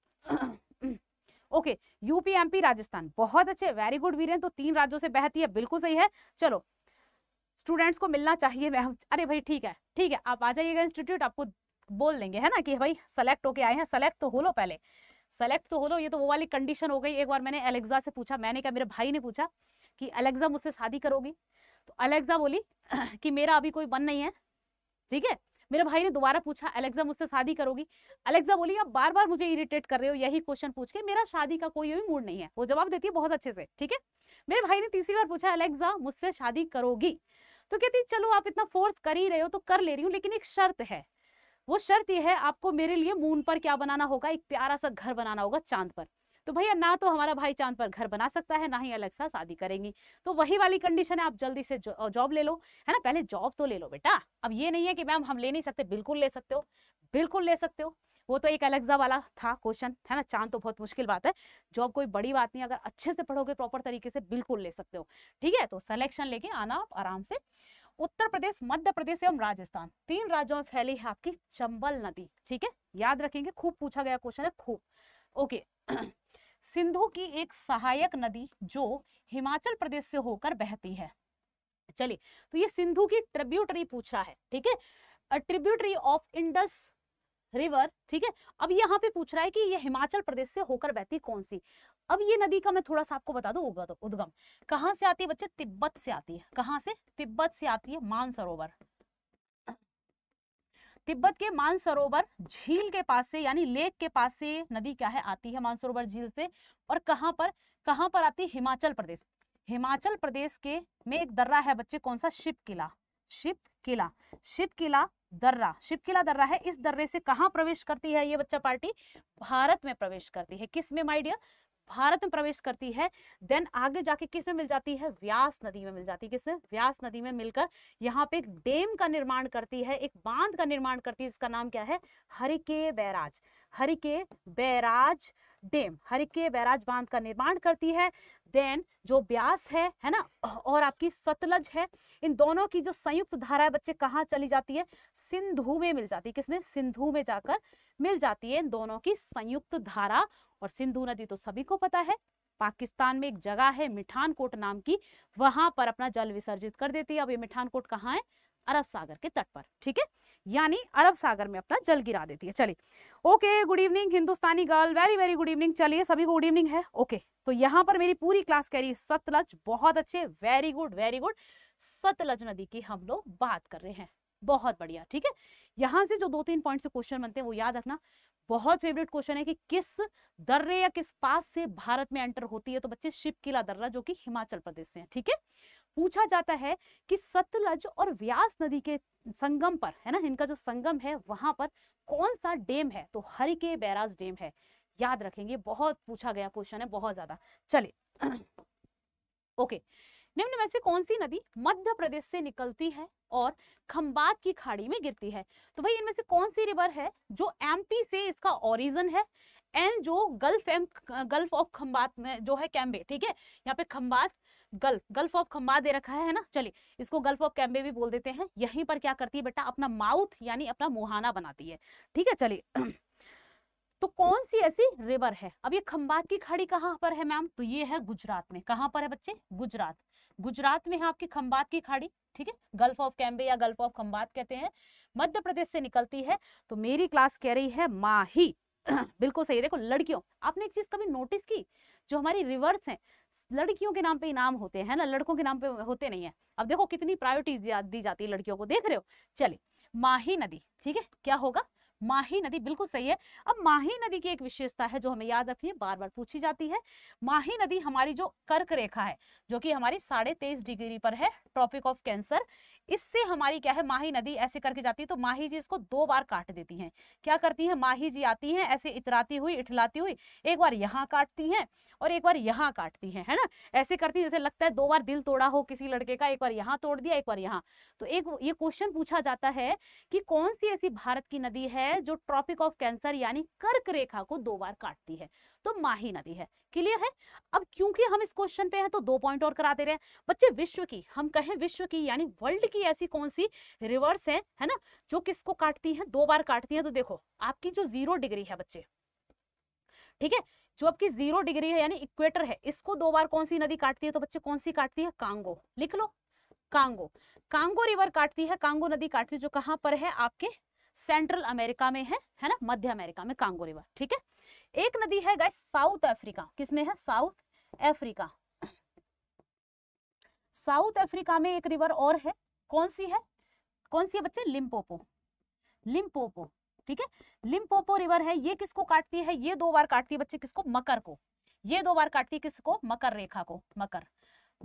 [SPEAKER 1] ओके यूपी एमपी राजस्थान बहुत अच्छे वेरी गुड वीरेन तो तीन राज्यों से बहती है बिल्कुल सही है चलो स्टूडेंट्स को मिलना चाहिए अरे भाई ठीक है ठीक है आप आ जाइएगा इंस्टीट्यूट आपको बोल लेंगे है ना कि भाई सेलेक्ट होके आए हैं सेलेक्ट तो हो लो पहले सेलेक्ट तो हो लो ये तो वो वाली कंडीशन हो गई एक बार मैंने अलेक्जा से पूछा मैंने कहा मेरे भाई ने पूछा कि अलेक्जा मुझसे शादी करोगी तो अलेक्जा बोली कि मेरा अभी कोई बन नहीं है ठीक है मेरे भाई ने दोबारा पूछा अलेक्जा मुझसे शादी करोगी अलेक्जा बोली आप बार बार मुझे इरिटेट कर रहे हो यही क्वेश्चन पूछ के मेरा शादी का कोई भी मूड नहीं है वो जवाब देती है बहुत अच्छे से ठीक है मेरे भाई ने तीसरी बार पूछा अलेक्जा मुझसे शादी करोगी तो कहती चलो आप इतना फोर्स कर ही रहे हो तो कर ले रही हूँ लेकिन एक शर्त है वो शर्त यह है आपको मेरे लिए मून पर क्या बनाना होगा एक प्यारा सा घर बनाना होगा चांद पर तो भैया ना तो हमारा भाई चांद पर घर बना सकता है ना ही सा शादी करेंगी तो वही वाली कंडीशन है आप जल्दी से जॉब ले लो है ना पहले जॉब तो ले लो बेटा अब ये नहीं है कि मैम हम ले नहीं सकते बिल्कुल ले सकते हो बिल्कुल ले सकते हो वो तो एक अलेक्सा वाला था क्वेश्चन है ना चांद तो बहुत मुश्किल बात है जॉब कोई बड़ी बात नहीं अगर अच्छे से पढ़ोगे प्रॉपर तरीके से बिल्कुल ले सकते हो ठीक है तो सलेक्शन लेके आना आप आराम से उत्तर प्रदेश मध्य प्रदेश एवं राजस्थान तीन राज्यों में फैली है आपकी चंबल नदी ठीक है याद रखेंगे खूब पूछा गया क्वेश्चन है खूब ओके सिंधु की एक सहायक नदी जो हिमाचल प्रदेश से होकर बहती है चलिए तो ये सिंधु की ट्रिब्यूटरी पूछ रहा है ठीक है ट्रिब्यूटरी ऑफ इंडस रिवर ठीक है अब यहाँ पे पूछ रहा है कि ये हिमाचल प्रदेश से होकर बहती कौन सी अब ये नदी का मैं थोड़ा सा आपको बता दूं उद्गम कहां से आती है बच्चे तिब्बत से आती है कहां से तिब्बत से आती है मानसरोवर तिब्बत के मानसरोवर झील के पास से यानी लेक के पास से नदी क्या है आती है मानसरोवर झील से और कहां पर कहां पर आती है हिमाचल प्रदेश हिमाचल प्रदेश के में एक दर्रा है बच्चे कौन सा शिव किला शिव किला शिप किला दर्रा शिप किला दर्रा है इस दर्रे से कहां प्रवेश करती है ये बच्चा पार्टी भारत में प्रवेश करती है किस में माइडियर भारत में प्रवेश करती है देन आगे जाके किस में मिल जाती है व्यास नदी में मिल जाती है किस में व्यास नदी में मिलकर यहाँ पे एक डेम का निर्माण करती है एक बांध का निर्माण करती है इसका नाम क्या है Harike barrage Harike barrage dam Harike barrage बांध का निर्माण करती है देन जो ब्यास है है ना और आपकी सतलज है इन दोनों की जो संयुक्त धारा है बच्चे कहाँ चली जाती है सिंधु में मिल जाती है किसमें सिंधु में जाकर मिल जाती है इन दोनों की संयुक्त धारा और सिंधु नदी तो सभी को पता है पाकिस्तान में एक जगह है मिठानकोट नाम की वहां पर अपना जल विसर्जित कर देती है अब ये कोट कहाँ है अरब सागर के तट पर ठीक है यानी अरब सागर में अपना जल गिरा देती है चलिए okay good evening Hindustani girl very very good evening चलिए सभी को गुड इवनिंग है ओके तो यहाँ पर मेरी पूरी क्लास कह रही है सतलज बहुत अच्छे very good very good Sutlej नदी की हम लोग बात कर रहे हैं बहुत बढ़िया ठीक है यहाँ से जो दो तीन पॉइंट से क्वेश्चन बनते हैं वो याद रखना बहुत फेवरेट क्वेश्चन है कि किस दर्रे या किस पास से भारत में एंटर होती है तो बच्चे शिव किला दर्रा जो कि हिमाचल प्रदेश में है ठीक है पूछा जाता है कि सतलज और व्यास नदी के संगम पर है ना इनका जो संगम है वहां पर कौन सा डेम है तो हरिके बैराज डेम है याद रखेंगे बहुत पूछा गया क्वेश्चन है बहुत ज्यादा चले ओके okay. निम्न में से कौन सी नदी मध्य प्रदेश से निकलती है और खंबात की खाड़ी में गिरती है तो भाई इनमें से कौन सी रिवर है जो एमपी से इसका ओरिजन है एंड जो गल्फ एम गल्फ ऑफ खंबात में जो है कैम्बे ठीक है यहाँ पे खंबात गल्फ गल्फ ऑफ खम्बा दे रखा है ना चलिए इसको गल्फ ऑफ कैम्बे भी बोल देते हैं यहीं पर क्या करती है बेटा अपना माउथ यानी अपना मुहाना बनाती है ठीक है चलिए तो कौन सी ऐसी रिवर है अब ये खंबात की खाड़ी कहाँ पर है मैम तो ये है गुजरात में कहाँ पर है बच्चे गुजरात गुजरात में है आपकी खंबात की खाड़ी ठीक है गल्फ ऑफ कैम्बे या गल्फ ऑफ खंबात कहते हैं मध्य प्रदेश से निकलती है तो मेरी क्लास कह रही है माही बिल्कुल सही देखो लड़कियों आपने एक चीज कभी नोटिस की जो हमारी रिवर्स है लड़कियों के नाम पे इनाम होते हैं ना लड़कों के नाम पे होते नहीं है अब देखो कितनी प्रायोरिटी दी जाती है लड़कियों को देख रहे हो चलिए माही नदी ठीक है क्या होगा माही नदी बिल्कुल सही है अब माही नदी की एक विशेषता है जो हमें याद रखनी है बार बार पूछी जाती है माही नदी हमारी जो कर्क रेखा है जो कि हमारी साढ़े तेईस डिग्री पर है ट्रॉपिक ऑफ कैंसर इससे हमारी क्या है माही नदी ऐसे करके जाती है तो माही जी इसको दो बार काट देती हैं क्या करती हैं माही जी आती हैं ऐसे इतराती हुई इठलाती हुई एक बार यहाँ काटती हैं और एक बार यहाँ काटती हैं है ना ऐसे करती हैं जैसे लगता है दो बार दिल तोड़ा हो किसी लड़के का एक बार यहाँ तोड़ दिया एक बार यहाँ तो एक ये क्वेश्चन पूछा जाता है कि कौन सी ऐसी भारत की नदी है जो ट्रॉपिक ऑफ कैंसर यानी कर्क रेखा को दो बार काटती है तो माही नदी है क्लियर है अब क्योंकि हम इस क्वेश्चन पे हैं तो दो पॉइंट और करा दे रहे हैं बच्चे विश्व की हम कहें विश्व की यानी वर्ल्ड कि ऐसी कौन सी रिवर्स है है ना जो किसको काटती है दो बार काटती है तो देखो आपकी जो जीरो डिग्री है बच्चे ठीक है जो आपकी जीरो डिग्री है यानी इक्वेटर है इसको दो बार कौन सी नदी काटती है तो बच्चे कौन सी काटती है कांगो लिख लो कांगो कांगो रिवर काटती है कांगो नदी काटती है जो कहां पर है आपके सेंट्रल अमेरिका में है है ना मध्य अमेरिका में कांगो रिवर ठीक है एक नदी है गाइस साउथ अफ्रीका किसमें है साउथ अफ्रीका साउथ अफ्रीका में एक रिवर और है कौन सी है कौन सी है बच्चे लिम्पोपो लिम्पोपो ठीक है लिम्पोपो रिवर है ये किसको काटती है ये दो बार काटती है बच्चे किसको मकर को ये दो बार काटती है किसको मकर रेखा को मकर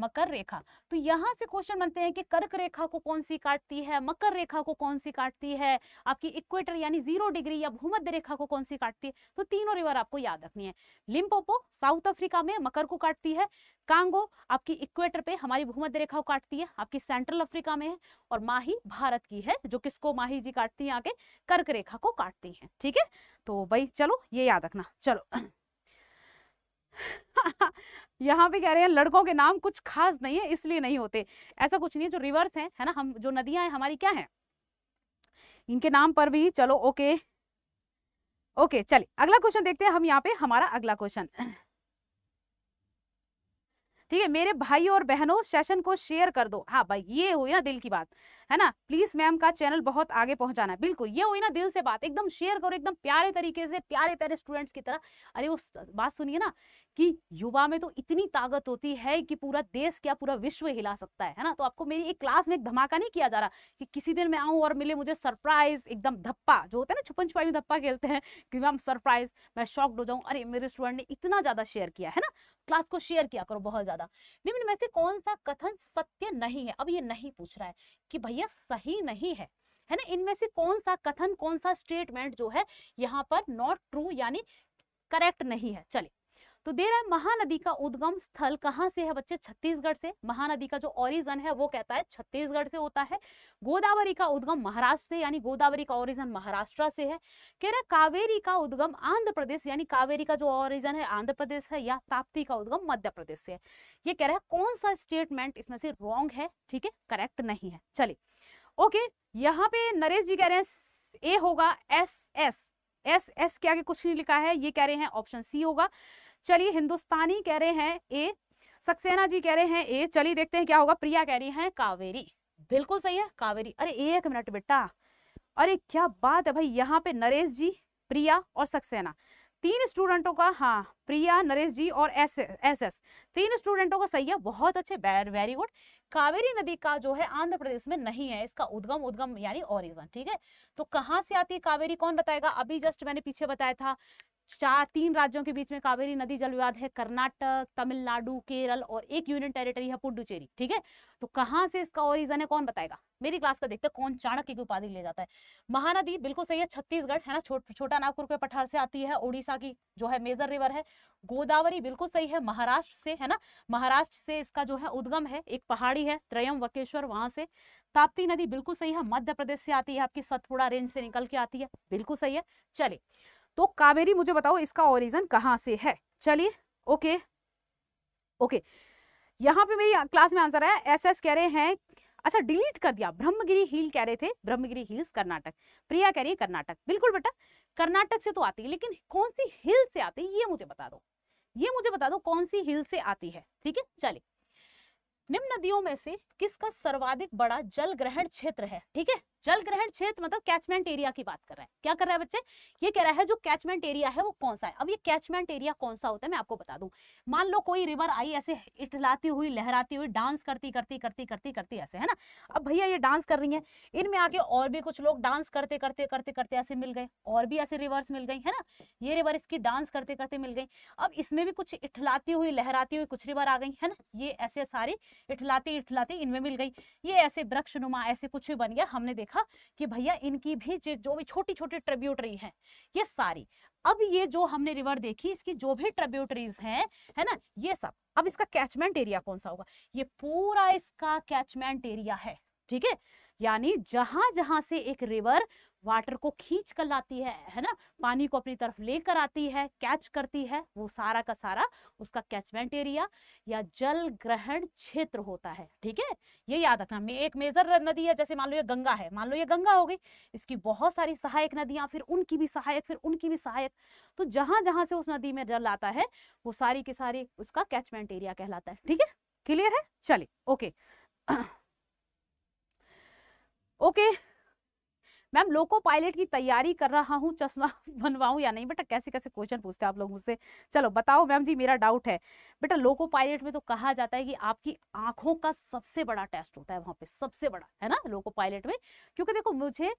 [SPEAKER 1] मकर रेखा तो यहाँ से क्वेश्चन बनते हैं कि कर्क रेखा को कौन सी काटती है मकर रेखा को कौन सी काटती है आपकी इक्वेटर यानी जीरो डिग्री या भूमध्य रेखा को कौन सी काटती है तो तीनों रिवर आपको याद रखनी है लिम्पोपो साउथ अफ्रीका में मकर को काटती है कांगो आपकी इक्वेटर पे हमारी भूमध्य रेखा को काटती है आपकी सेंट्रल अफ्रीका में है और माही भारत की है जो किसको माही जी काटती है आगे कर्क रेखा को काटती है ठीक है तो भाई चलो ये याद रखना चलो हाँ, हाँ, हाँ। यहाँ पे कह रहे हैं लड़कों के नाम कुछ खास नहीं है इसलिए नहीं होते ऐसा कुछ नहीं है जो रिवर्स है है ना हम जो नदियां हैं हमारी क्या है इनके नाम पर भी चलो ओके ओके चलिए अगला क्वेश्चन देखते हैं हम यहाँ पे हमारा अगला क्वेश्चन ठीक है मेरे भाई और बहनों सेशन को शेयर कर दो हाँ भाई ये हुई ना दिल की बात है ना प्लीज मैम का चैनल बहुत आगे पहुंचाना बिल्कुल ये हुई ना दिल से बात एकदम शेयर करो एकदम प्यारे तरीके से प्यारे प्यारे स्टूडेंट्स की तरह अरे वो बात सुनिए ना कि युवा में तो इतनी ताकत होती है कि पूरा देश क्या पूरा विश्व हिला सकता है है ना तो आपको मेरी एक क्लास में एक धमाका नहीं किया जा रहा कि किसी दिन मैं आऊँ और मिले मुझे सरप्राइज एकदम धप्पा जो होता है ना छुपन छुपाई में धप्पा खेलते हैं कि मैम सरप्राइज मैं शॉक्ड हो जाऊं अरे मेरे स्टूडेंट ने इतना ज़्यादा शेयर किया है ना क्लास को शेयर किया करो बहुत ज्यादा निम्न में से कौन सा कथन सत्य नहीं है अब ये नहीं पूछ रहा है कि भैया सही नहीं है है ना इनमें से कौन सा कथन कौन सा स्टेटमेंट जो है यहाँ पर नॉट ट्रू यानी करेक्ट नहीं है चलिए तो दे रहा है महानदी का उद्गम स्थल कहाँ से है बच्चे छत्तीसगढ़ से महानदी का जो ओरिजन है वो कहता है छत्तीसगढ़ से होता है गोदावरी का उद्गम महाराष्ट्र से यानी गोदावरी का ओरिजन महाराष्ट्र से है कह रहा है कावेरी का उद्गम आंध्र प्रदेश यानी कावेरी का जो ओरिजन है आंध्र प्रदेश है या ताप्ती का उद्गम मध्य प्रदेश से है ये कह रहा है कौन सा स्टेटमेंट इसमें से रॉन्ग है ठीक है करेक्ट नहीं है चलिए ओके यहाँ पे नरेश जी कह रहे हैं ए होगा एस एस एस एस के आगे कुछ नहीं लिखा है ये कह रहे हैं ऑप्शन सी होगा चलिए हिंदुस्तानी कह रहे हैं ए सक्सेना जी कह रहे हैं ए चलिए देखते हैं क्या होगा प्रिया कह रही है कावेरी बिल्कुल सही है कावेरी अरे एक मिनट बेटा अरे क्या बात है भाई यहाँ पे नरेश जी प्रिया और सक्सेना तीन स्टूडेंटों का हाँ प्रिया नरेश जी और एस एस एस तीन स्टूडेंटों का सही है बहुत अच्छे वेरी गुड कावेरी नदी का जो है आंध्र प्रदेश में नहीं है इसका उद्गम उद्गम यानी ओरिजन ठीक है तो कहाँ से आती है कावेरी कौन बताएगा अभी जस्ट मैंने पीछे बताया था चार तीन राज्यों के बीच में कावेरी नदी जल विवाद है कर्नाटक तमिलनाडु केरल और एक यूनियन टेरिटरी है पुडुचेरी ठीक है तो कहाँ से इसका ओरिजन है कौन बताएगा मेरी क्लास का देखते कौन चाणक्य की उपाधि ले जाता है महानदी बिल्कुल सही है छत्तीसगढ़ है ना छो, छोटा नागपुर के पठार से आती है उड़ीसा की जो है मेजर रिवर है गोदावरी बिल्कुल सही है महाराष्ट्र से है ना महाराष्ट्र से इसका जो है उद्गम है एक पहाड़ी है त्रयम वकेश्वर वहां से ताप्ती नदी बिल्कुल सही है मध्य प्रदेश से आती है आपकी सतपुड़ा रेंज से निकल के आती है बिल्कुल सही है चले तो कावेरी मुझे बताओ इसका ओरिजन कहाँ से है चलिए ओके ओके यहाँ पे मेरी क्लास में आंसर आया एस एस कह रहे हैं अच्छा डिलीट कर दिया ब्रह्मगिरी हिल कह रहे थे ब्रह्मगिरी हिल्स कर्नाटक प्रिया कह रही है कर्नाटक बिल्कुल बेटा कर्नाटक से तो आती है लेकिन कौन सी हिल से आती है ये मुझे बता दो ये मुझे बता दो कौन सी हिल से आती है ठीक है चलिए निम्न नदियों में से किसका सर्वाधिक बड़ा जल ग्रहण क्षेत्र है ठीक है जल ग्रहण क्षेत्र मतलब कैचमेंट एरिया की बात कर रहे हैं क्या कर रहा है बच्चे ये कह रहा है जो कैचमेंट एरिया है वो कौन सा है अब ये कैचमेंट एरिया कौन सा होता है मैं आपको बता दूं मान लो कोई रिवर आई ऐसे इटलाती हुई लहराती हुई डांस करती करती करती करती करती ऐसे है ना अब भैया ये डांस कर रही है इनमें आके और भी कुछ लोग डांस करते करते करते करते ऐसे मिल गए और भी ऐसे रिवर्स मिल गई है ना ये रिवर इसकी डांस करते करते मिल गई अब इसमें भी कुछ इठलाती हुई लहराती हुई कुछ रिवर आ गई है ना ये ऐसे सारी इठलाती इठलाती इनमें मिल गई ये ऐसे वृक्ष नुमा ऐसे कुछ भी बन गया हमने देखा देखा कि भैया इनकी भी जो भी छोटी छोटी ट्रिब्यूटरी हैं ये सारी अब ये जो हमने रिवर देखी इसकी जो भी ट्रिब्यूटरीज हैं है ना ये सब अब इसका कैचमेंट एरिया कौन सा होगा ये पूरा इसका कैचमेंट एरिया है ठीक है यानी जहां जहां से एक रिवर वाटर को खींच कर लाती है है ना पानी को अपनी तरफ लेकर आती है कैच करती है वो सारा का सारा उसका कैचमेंट एरिया या जल ग्रहण क्षेत्र होता है ठीक है ये याद रखना एक मेजर नदी है जैसे मान लो ये गंगा है मान लो ये गंगा हो गई इसकी बहुत सारी सहायक नदियां फिर उनकी भी सहायक फिर उनकी भी सहायक तो जहां जहां से उस नदी में जल आता है वो सारी की सारी उसका कैचमेंट एरिया कहलाता है ठीक है क्लियर है चलिए okay okay ma'am loco pilot की तैयारी कर रहा हूँ चश्मा बनवाऊँ या नहीं बेटा कैसे कैसे क्वेश्चन पूछते हैं आप लोग मुझसे चलो बताओ मैम जी मेरा डाउट है बेटा लोको पायलट में तो कहा जाता है कि आपकी आंखों का सबसे बड़ा टेस्ट होता है वहाँ पे सबसे बड़ा है ना लोको पायलट में क्योंकि देखो मुझे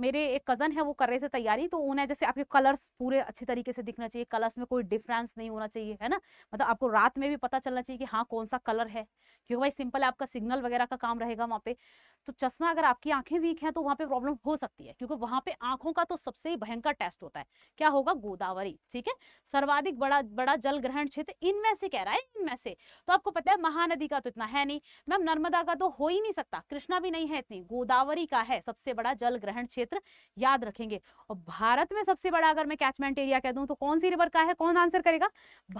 [SPEAKER 1] मेरे एक कज़न है वो कर रहे थे तैयारी तो उन्हें जैसे आपके कलर्स पूरे अच्छे तरीके से दिखना चाहिए कलर्स में कोई डिफरेंस नहीं होना चाहिए है ना मतलब आपको रात में भी पता चलना चाहिए कि हाँ कौन सा कलर है क्योंकि भाई सिंपल आपका सिग्नल वगैरह का काम रहेगा वहाँ पे तो चश्मा अगर आपकी आंखें वीक हैं तो वहाँ पे प्रॉब्लम हो सकती है क्योंकि वहाँ पे आंखों का तो सबसे भयंकर टेस्ट होता है क्या होगा गोदावरी ठीक है सर्वाधिक बड़ा बड़ा जल ग्रहण क्षेत्र इनमें से कह रहा है इनमें से तो आपको पता है महानदी का तो इतना है नहीं मैम नर्मदा का तो हो ही नहीं सकता कृष्णा भी नहीं है इतनी गोदावरी का है सबसे बड़ा जल ग्रहण क्षेत्र याद रखेंगे और भारत में सबसे बड़ा अगर मैं कैचमेंट एरिया कह दूँ तो कौन सी रिवर का है कौन आंसर करेगा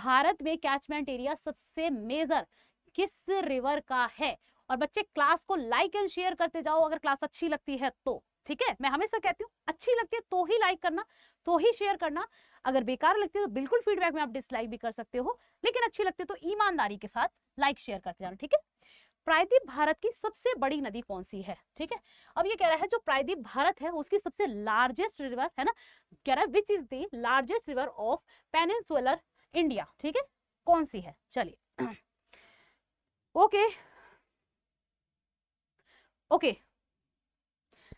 [SPEAKER 1] भारत में कैचमेंट एरिया सबसे मेजर किस रिवर का है और बच्चे क्लास को लाइक एंड शेयर करते जाओ अगर क्लास अच्छी लगती है तो ठीक है मैं हमेशा कहती हूँ अच्छी लगती है तो ही लाइक करना तो ही शेयर करना अगर बेकार लगती है तो बिल्कुल फीडबैक में आप डिसलाइक भी कर सकते हो लेकिन अच्छी लगती है तो ईमानदारी के साथ लाइक शेयर करते जाना ठीक है प्रायदीप भारत की सबसे बड़ी नदी कौन सी है ठीक है अब ये कह रहा है जो प्रायदीप भारत है उसकी सबसे लार्जेस्ट रिवर है ना कह रहा है which is the largest river of peninsular India ठीक है कौन सी है चलिए ओके okay. ओके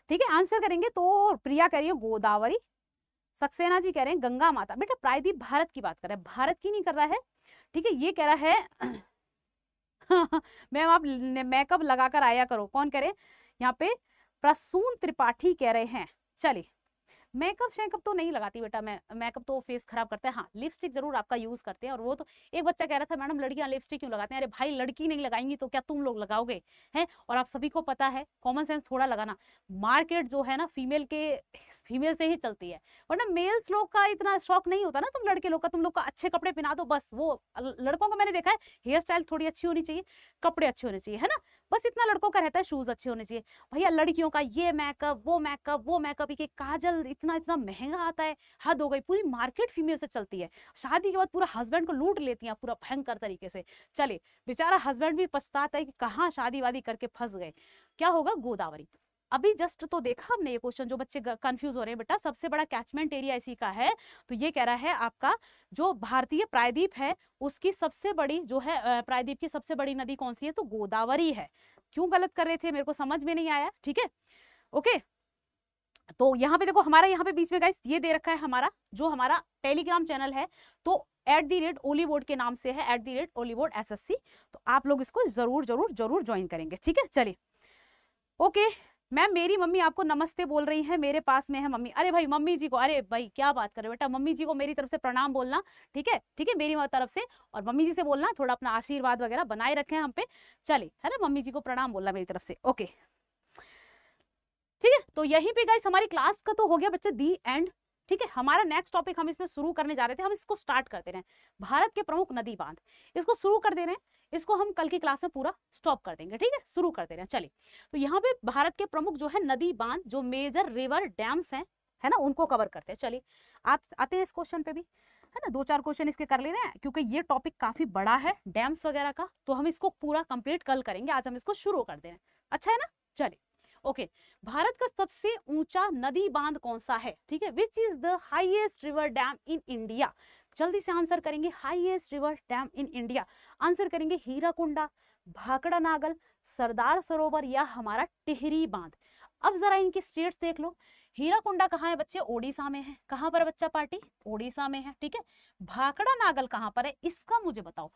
[SPEAKER 1] ठीक है आंसर करेंगे तो प्रिया कह रही है गोदावरी सक्सेना जी कह रहे हैं गंगा माता बेटा प्रायदीप भारत की बात कर रहा है भारत की नहीं कर रहा है ठीक है ये कह रहा है मैम आप मेकअप लगाकर आया करो कौन कह रहे हैं यहाँ पे प्रसून त्रिपाठी कह रहे हैं चलिए मेकअप शेकअप तो नहीं लगाती बेटा मैं मेकअप तो फेस खराब करता है हाँ लिपस्टिक जरूर आपका यूज करते हैं और वो तो एक बच्चा कह रहा था मैडम लड़कियां लिपस्टिक क्यों लगाते हैं अरे भाई लड़की नहीं लगाएंगी तो क्या तुम लोग लगाओगे हैं और आप सभी को पता है कॉमन सेंस थोड़ा लगाना मार्केट जो है ना फीमेल के फीमेल से ही चलती है वरना मेल्स लोग का इतना शौक नहीं होता ना तुम लड़के लोग का तुम लोग का अच्छे कपड़े पहना दो बस वो लड़कों का मैंने देखा है हेयर स्टाइल थोड़ी अच्छी होनी चाहिए कपड़े अच्छे होने चाहिए है ना बस इतना लड़कों का रहता है शूज अच्छे होने चाहिए भैया लड़कियों का ये मेकअप वो मेकअप वो मेकअप एक काजल इतना इतना महंगा आता है हद हो गई पूरी मार्केट फीमेल से चलती है शादी के बाद पूरा हस्बैंड को लूट लेती है पूरा भयंकर तरीके से चले बेचारा हस्बैंड भी पछताता है कि कहाँ शादी वादी करके फंस गए क्या होगा गोदावरी अभी जस्ट तो देखा हमने ये क्वेश्चन जो बच्चे कंफ्यूज हो रहे हैं बेटा सबसे बड़ा कैचमेंट एरिया इसी का है तो ये कह रहा है आपका जो भारतीय प्रायद्वीप है उसकी सबसे बड़ी जो है प्रायद्वीप की सबसे बड़ी नदी कौन सी है तो गोदावरी है क्यों गलत कर रहे थे मेरे को समझ में नहीं आया ठीक है ओके तो यहाँ पे देखो हमारा यहाँ पे बीच में गाइस ये दे रखा है हमारा जो हमारा टेलीग्राम चैनल है तो एट दी रेट ओलीवोड के नाम से है at the rate Oliveboard S तो आप लोग इसको जरूर जरूर जरूर ज्वाइन करेंगे ठीक है चलिए ओके मैम मेरी मम्मी आपको नमस्ते बोल रही है मेरे पास में है मम्मी अरे भाई मम्मी जी को अरे भाई क्या बात कर रहे हो बेटा मम्मी जी को मेरी तरफ से प्रणाम बोलना ठीक है ठीक है मेरी तरफ से और मम्मी जी से बोलना थोड़ा अपना आशीर्वाद वगैरह बनाए रखे हम पे चले है ना मम्मी जी को प्रणाम बोलना मेरी तरफ से ओके ठीक है तो यही पे गाइस हमारी क्लास का तो हो गया बच्चे दी एंड ठीक है हमारा नेक्स्ट टॉपिक हम इसमें शुरू करने जा रहे थे हम इसको स्टार्ट कर दे रहे हैं भारत के प्रमुख नदी बांध इसको शुरू कर दे रहे हैं इसको हम कल की क्लास में पूरा स्टॉप कर देंगे ठीक है शुरू कर दे रहे हैं चलिए तो यहाँ पे भारत के प्रमुख जो है नदी बांध जो मेजर रिवर डैम्स हैं है ना उनको कवर करते हैं चलिए आते हैं इस क्वेश्चन पे भी है ना दो चार क्वेश्चन इसके कर ले रहे हैं क्योंकि ये टॉपिक काफी बड़ा है डैम्स वगैरह का तो हम इसको पूरा कंप्लीट कल करेंगे आज हम इसको शुरू कर दे रहे हैं अच्छा है ना चलिए ओके भारत का सबसे ऊंचा नदी बांध कौन सा है ठीक है which is the highest river dam in India जल्दी से आंसर करेंगे highest river dam in India answer करेंगे हीराकुंडा भाकड़ा नागल सरदार सरोवर या हमारा टिहरी बांध अब जरा इनके स्टेट्स देख लो हीराकुंडा कहाँ है बच्चे ओडिशा में है कहाँ पर बच्चा पार्टी ओडिशा में है ठीक है भाकड़ा नागल कहाँ पर है इसका मुझे बताओ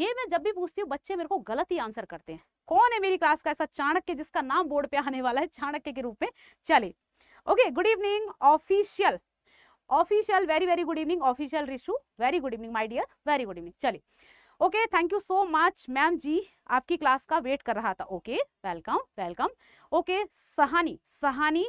[SPEAKER 1] ये मैं जब भी पूछती हूँ बच्चे मेरे को गलत ही आंसर करते हैं कौन है मेरी क्लास का ऐसा चाणक्य जिसका नाम बोर्ड पे आने वाला है चाणक्य के रूप में चले okay good evening official official very very good evening official Rishu very good evening my dear very good evening चले okay thank you so much ma'am ji आपकी क्लास का वेट कर रहा था okay welcome welcome okay Sahani Sahani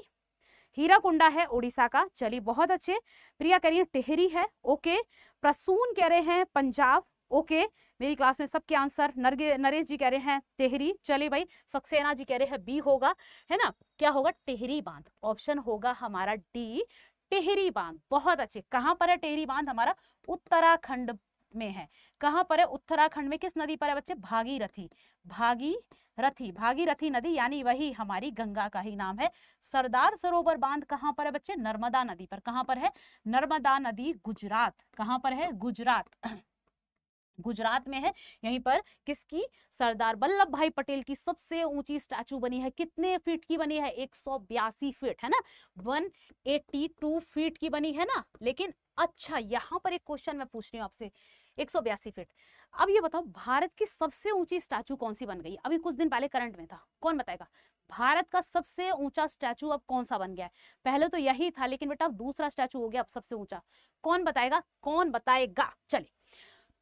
[SPEAKER 1] Hirakud है उड़ीसा का चलिए बहुत अच्छे प्रिया कह रही है टेहरी है ओके प्रसून कह रहे हैं पंजाब ओके मेरी क्लास में सबके आंसर नरगे नरेश जी कह रहे हैं टेहरी चले भाई सक्सेना जी कह रहे हैं बी होगा है ना क्या होगा टेहरी बांध ऑप्शन होगा हमारा डी टेहरी बांध बहुत अच्छे कहाँ पर है टेहरी बांध हमारा उत्तराखंड में है कहाँ पर है उत्तराखंड में किस नदी पर है बच्चे भागीरथी भागीरथी भागीरथी नदी यानी वही हमारी गंगा का ही नाम है सरदार सरोवर बांध कहाँ पर है बच्चे नर्मदा नदी पर कहाँ पर है नर्मदा नदी गुजरात कहाँ पर है गुजरात गुजरात में है यहीं पर किसकी सरदार वल्लभ भाई पटेल की सबसे ऊंची स्टैचू बनी है कितने फीट की बनी है एक फीट है ना टू फीट की बनी है ना लेकिन अच्छा यहाँ पर एक क्वेश्चन मैं पूछ रही हूँ आपसे एक फीट अब ये बताओ भारत की सबसे ऊंची स्टैचू कौन सी बन गई अभी कुछ दिन पहले करंट में था कौन बताएगा भारत का सबसे ऊंचा स्टैचू अब कौन सा बन गया है पहले तो यही था लेकिन बेटा अब दूसरा स्टैचू हो गया अब सबसे ऊंचा कौन बताएगा कौन बताएगा चले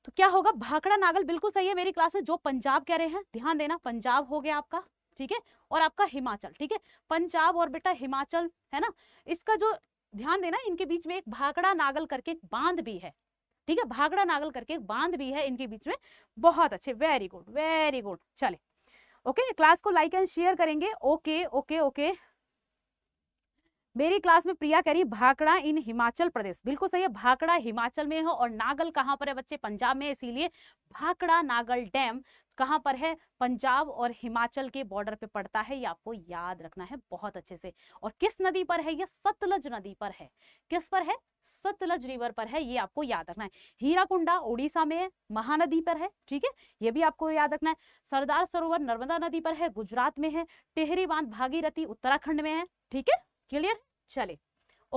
[SPEAKER 1] तो क्या होगा भाखड़ा नागल बिल्कुल सही है मेरी क्लास में जो पंजाब कह रहे हैं ध्यान देना पंजाब हो गया आपका ठीक है और आपका हिमाचल ठीक है पंजाब और बेटा हिमाचल है ना इसका जो ध्यान देना इनके बीच में एक भाखड़ा नागल करके एक बांध भी है ठीक है भागड़ा नागल करके एक बांध भी है इनके बीच में बहुत अच्छे वेरी गुड वेरी गुड चले ओके क्लास को लाइक एंड शेयर करेंगे ओके ओके ओके मेरी क्लास में प्रिया कह रही भाकड़ा इन हिमाचल प्रदेश बिल्कुल सही है भाकड़ा हिमाचल में है और नागल कहाँ पर है बच्चे पंजाब में इसीलिए भाकड़ा नागल डैम कहाँ पर है पंजाब और हिमाचल के बॉर्डर पे पड़ता है ये आपको याद रखना है बहुत अच्छे से और किस नदी पर है ये सतलज नदी पर है किस पर है सतलज रिवर पर है ये आपको याद रखना है हीराकुंडा उड़ीसा में है महानदी पर है ठीक है ये भी आपको याद रखना है सरदार सरोवर नर्मदा नदी पर है गुजरात में है टेहरी बांध भागीरथी उत्तराखंड में है ठीक है क्लियर चले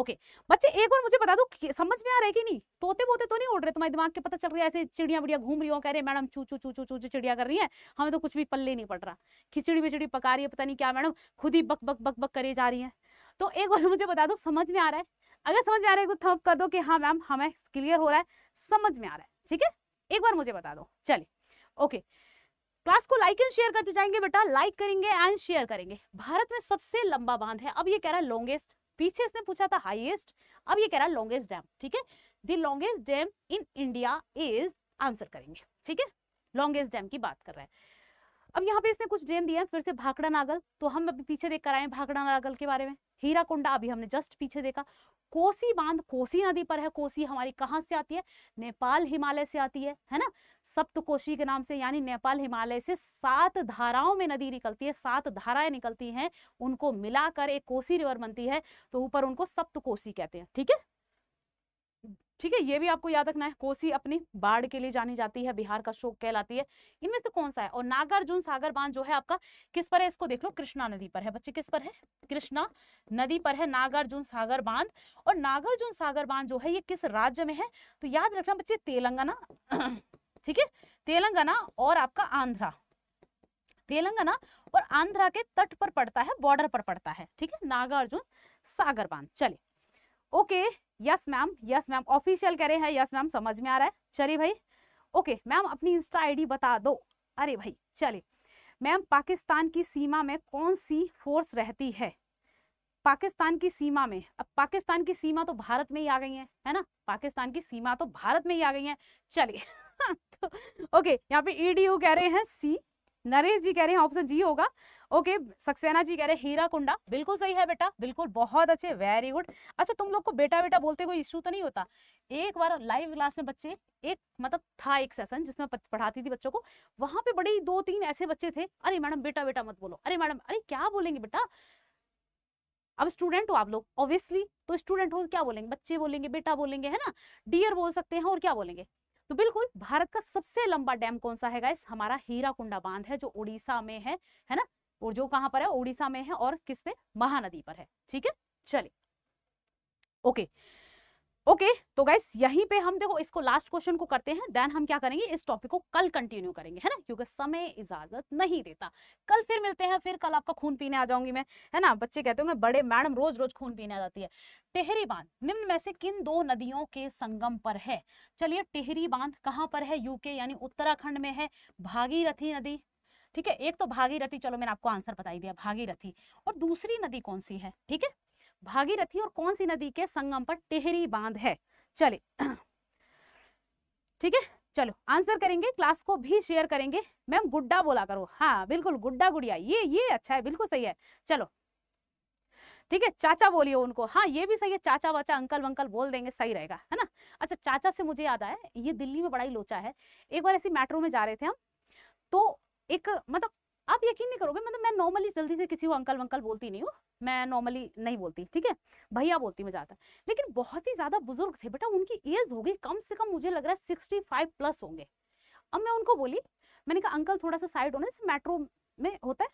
[SPEAKER 1] ओके बच्चे एक बार मुझे बता दो समझ में आ रहा है कि नहीं तोते बोते तो नहीं उड़ रहे तुम्हारे दिमाग के पता चल रहा है ऐसे चिड़िया बिड़िया घूम रही हो कह रहे मैडम चू चू चू चू चू चिड़िया कर रही है हमें तो कुछ भी पल्ले नहीं पड़ रहा खिचड़ी बिचड़ी पका रही है पता नहीं क्या मैडम खुद ही बक बक बक बक करे जा रही है तो एक बार मुझे बता दो समझ में आ रहा है अगर समझ में आ रहा है तो थप कर दो कि हाँ मैम हमें क्लियर हो रहा है समझ में आ रहा है ठीक है एक बार मुझे बता दो चलिए ओके okay. क्लास को लाइक एंड शेयर करते जाएंगे बेटा लाइक करेंगे एंड शेयर करेंगे भारत में सबसे लंबा बांध है अब ये कह रहा है लॉन्गेस्ट पीछे इसने पूछा था हाईएस्ट अब ये कह रहा है लॉन्गेस्ट डैम ठीक है the longest dam in India is answer करेंगे ठीक है लॉन्गेस्ट डैम की बात कर रहा है अब यहाँ पे इसने कुछ ड्रेन दिया फिर से भाकड़ा नागल तो हम अभी पीछे देख कर आए भाकड़ा नागल के बारे में हीरा कुंडा अभी हमने जस्ट पीछे देखा कोसी बांध कोसी नदी पर है कोसी हमारी कहाँ से आती है नेपाल हिमालय से आती है है ना सप्त कोशी के नाम से यानी नेपाल हिमालय से सात धाराओं में नदी निकलती है सात धाराएं निकलती हैं उनको मिलाकर एक कोसी रिवर बनती है तो ऊपर उनको सप्त कोसी कहते हैं ठीक है ठीक है ये भी आपको याद रखना है कोसी अपनी बाढ़ के लिए जानी जाती है बिहार का शोक कहलाती है इनमें से कौन सा है और नागार्जुन सागर बांध जो है आपका किस पर है इसको देख लो कृष्णा नदी पर है बच्चे किस पर है कृष्णा नदी पर है नागार्जुन सागर बांध और नागार्जुन सागर बांध जो है ये किस राज्य में है तो याद रखना बच्चे तेलंगाना ठीक है तेलंगाना और आपका आंध्रा तेलंगाना और आंध्रा के तट पर पड़ता है बॉर्डर पर पड़ता है ठीक है नागार्जुन सागर बांध चले okay yes ma'am yes ma'am official कह रहे हैं यस मैम समझ में आ रहा है चलिए भाई ओके मैम अपनी इंस्टा आईडी बता दो अरे भाई चले मैम पाकिस्तान की सीमा में कौन सी फोर्स रहती है पाकिस्तान की सीमा में अब पाकिस्तान की सीमा तो भारत में ही आ गई है है ना पाकिस्तान की सीमा तो भारत में ही आ गई है चलिए तो ओके यहाँ पे ईडी e कह रहे हैं सी नरेश जी कह रहे हैं ऑप्शन जी होगा ओके सक्सेना जी कह रहे हैं हीरा कुंडा बिल्कुल सही है बेटा बिल्कुल बहुत अच्छे वेरी गुड अच्छा तुम लोग को बेटा बेटा बोलते कोई इश्यू तो नहीं होता एक बार लाइव क्लास में बच्चे एक मतलब था एक सेशन जिसमें पढ़ाती थी बच्चों को वहां पे बड़े दो तीन ऐसे बच्चे थे अरे मैडम बेटा बेटा मत बोलो अरे मैडम अरे क्या बोलेंगे बेटा अब स्टूडेंट हो आप लोग ऑब्वियसली तो स्टूडेंट हो क्या बोलेंगे बच्चे बोलेंगे बेटा बोलेंगे है ना डियर बोल सकते हैं और क्या बोलेंगे तो बिल्कुल भारत का सबसे लंबा डैम कौन सा है गाइस हमारा कुंडा बांध है जो उड़ीसा में है है ना और जो कहां पर है उड़ीसा में है और किस पे महानदी पर है ठीक है चलिए ओके okay. ओके okay, तो गाइस यहीं पे हम देखो इसको लास्ट क्वेश्चन को करते हैं देन हम क्या करेंगे इस टॉपिक को कल कंटिन्यू करेंगे है ना क्योंकि समय इजाजत नहीं देता कल फिर मिलते हैं फिर कल आपका खून पीने आ जाऊंगी मैं है ना बच्चे कहते होंगे बड़े मैडम रोज रोज खून पीने आ जाती है टेहरी बांध निम्न में से किन दो नदियों के संगम पर है चलिए टेहरी बांध कहाँ पर है यूके यानी उत्तराखंड में है भागीरथी नदी ठीक है एक तो भागीरथी चलो मैंने आपको आंसर बताई दिया भागीरथी और दूसरी नदी कौन सी है ठीक है भागीरथी और कौन सी नदी के संगम पर टेहरी बांध है चले ठीक है चलो आंसर करेंगे क्लास को भी शेयर करेंगे मैम गुड्डा बोला करो हाँ बिल्कुल गुड्डा गुड़िया ये ये अच्छा है बिल्कुल सही है चलो ठीक है चाचा बोलिए उनको हाँ ये भी सही है चाचा वाचा अंकल वंकल बोल देंगे सही रहेगा है ना अच्छा चाचा से मुझे याद आया ये दिल्ली में बड़ा ही लोचा है एक बार ऐसी मेट्रो में जा रहे थे हम तो एक मतलब आप यकीन नहीं करोगे मतलब मैं नॉर्मली जल्दी से किसी को अंकल वंकल बोलती नहीं हूँ मैं नॉर्मली नहीं बोलती ठीक है भैया बोलती मैं ज़्यादा लेकिन बहुत ही ज़्यादा बुजुर्ग थे बेटा उनकी एज होगी कम से कम मुझे लग रहा है सिक्सटी फाइव प्लस होंगे अब मैं उनको बोली मैंने कहा अंकल थोड़ा सा साइड होने से मेट्रो में होता है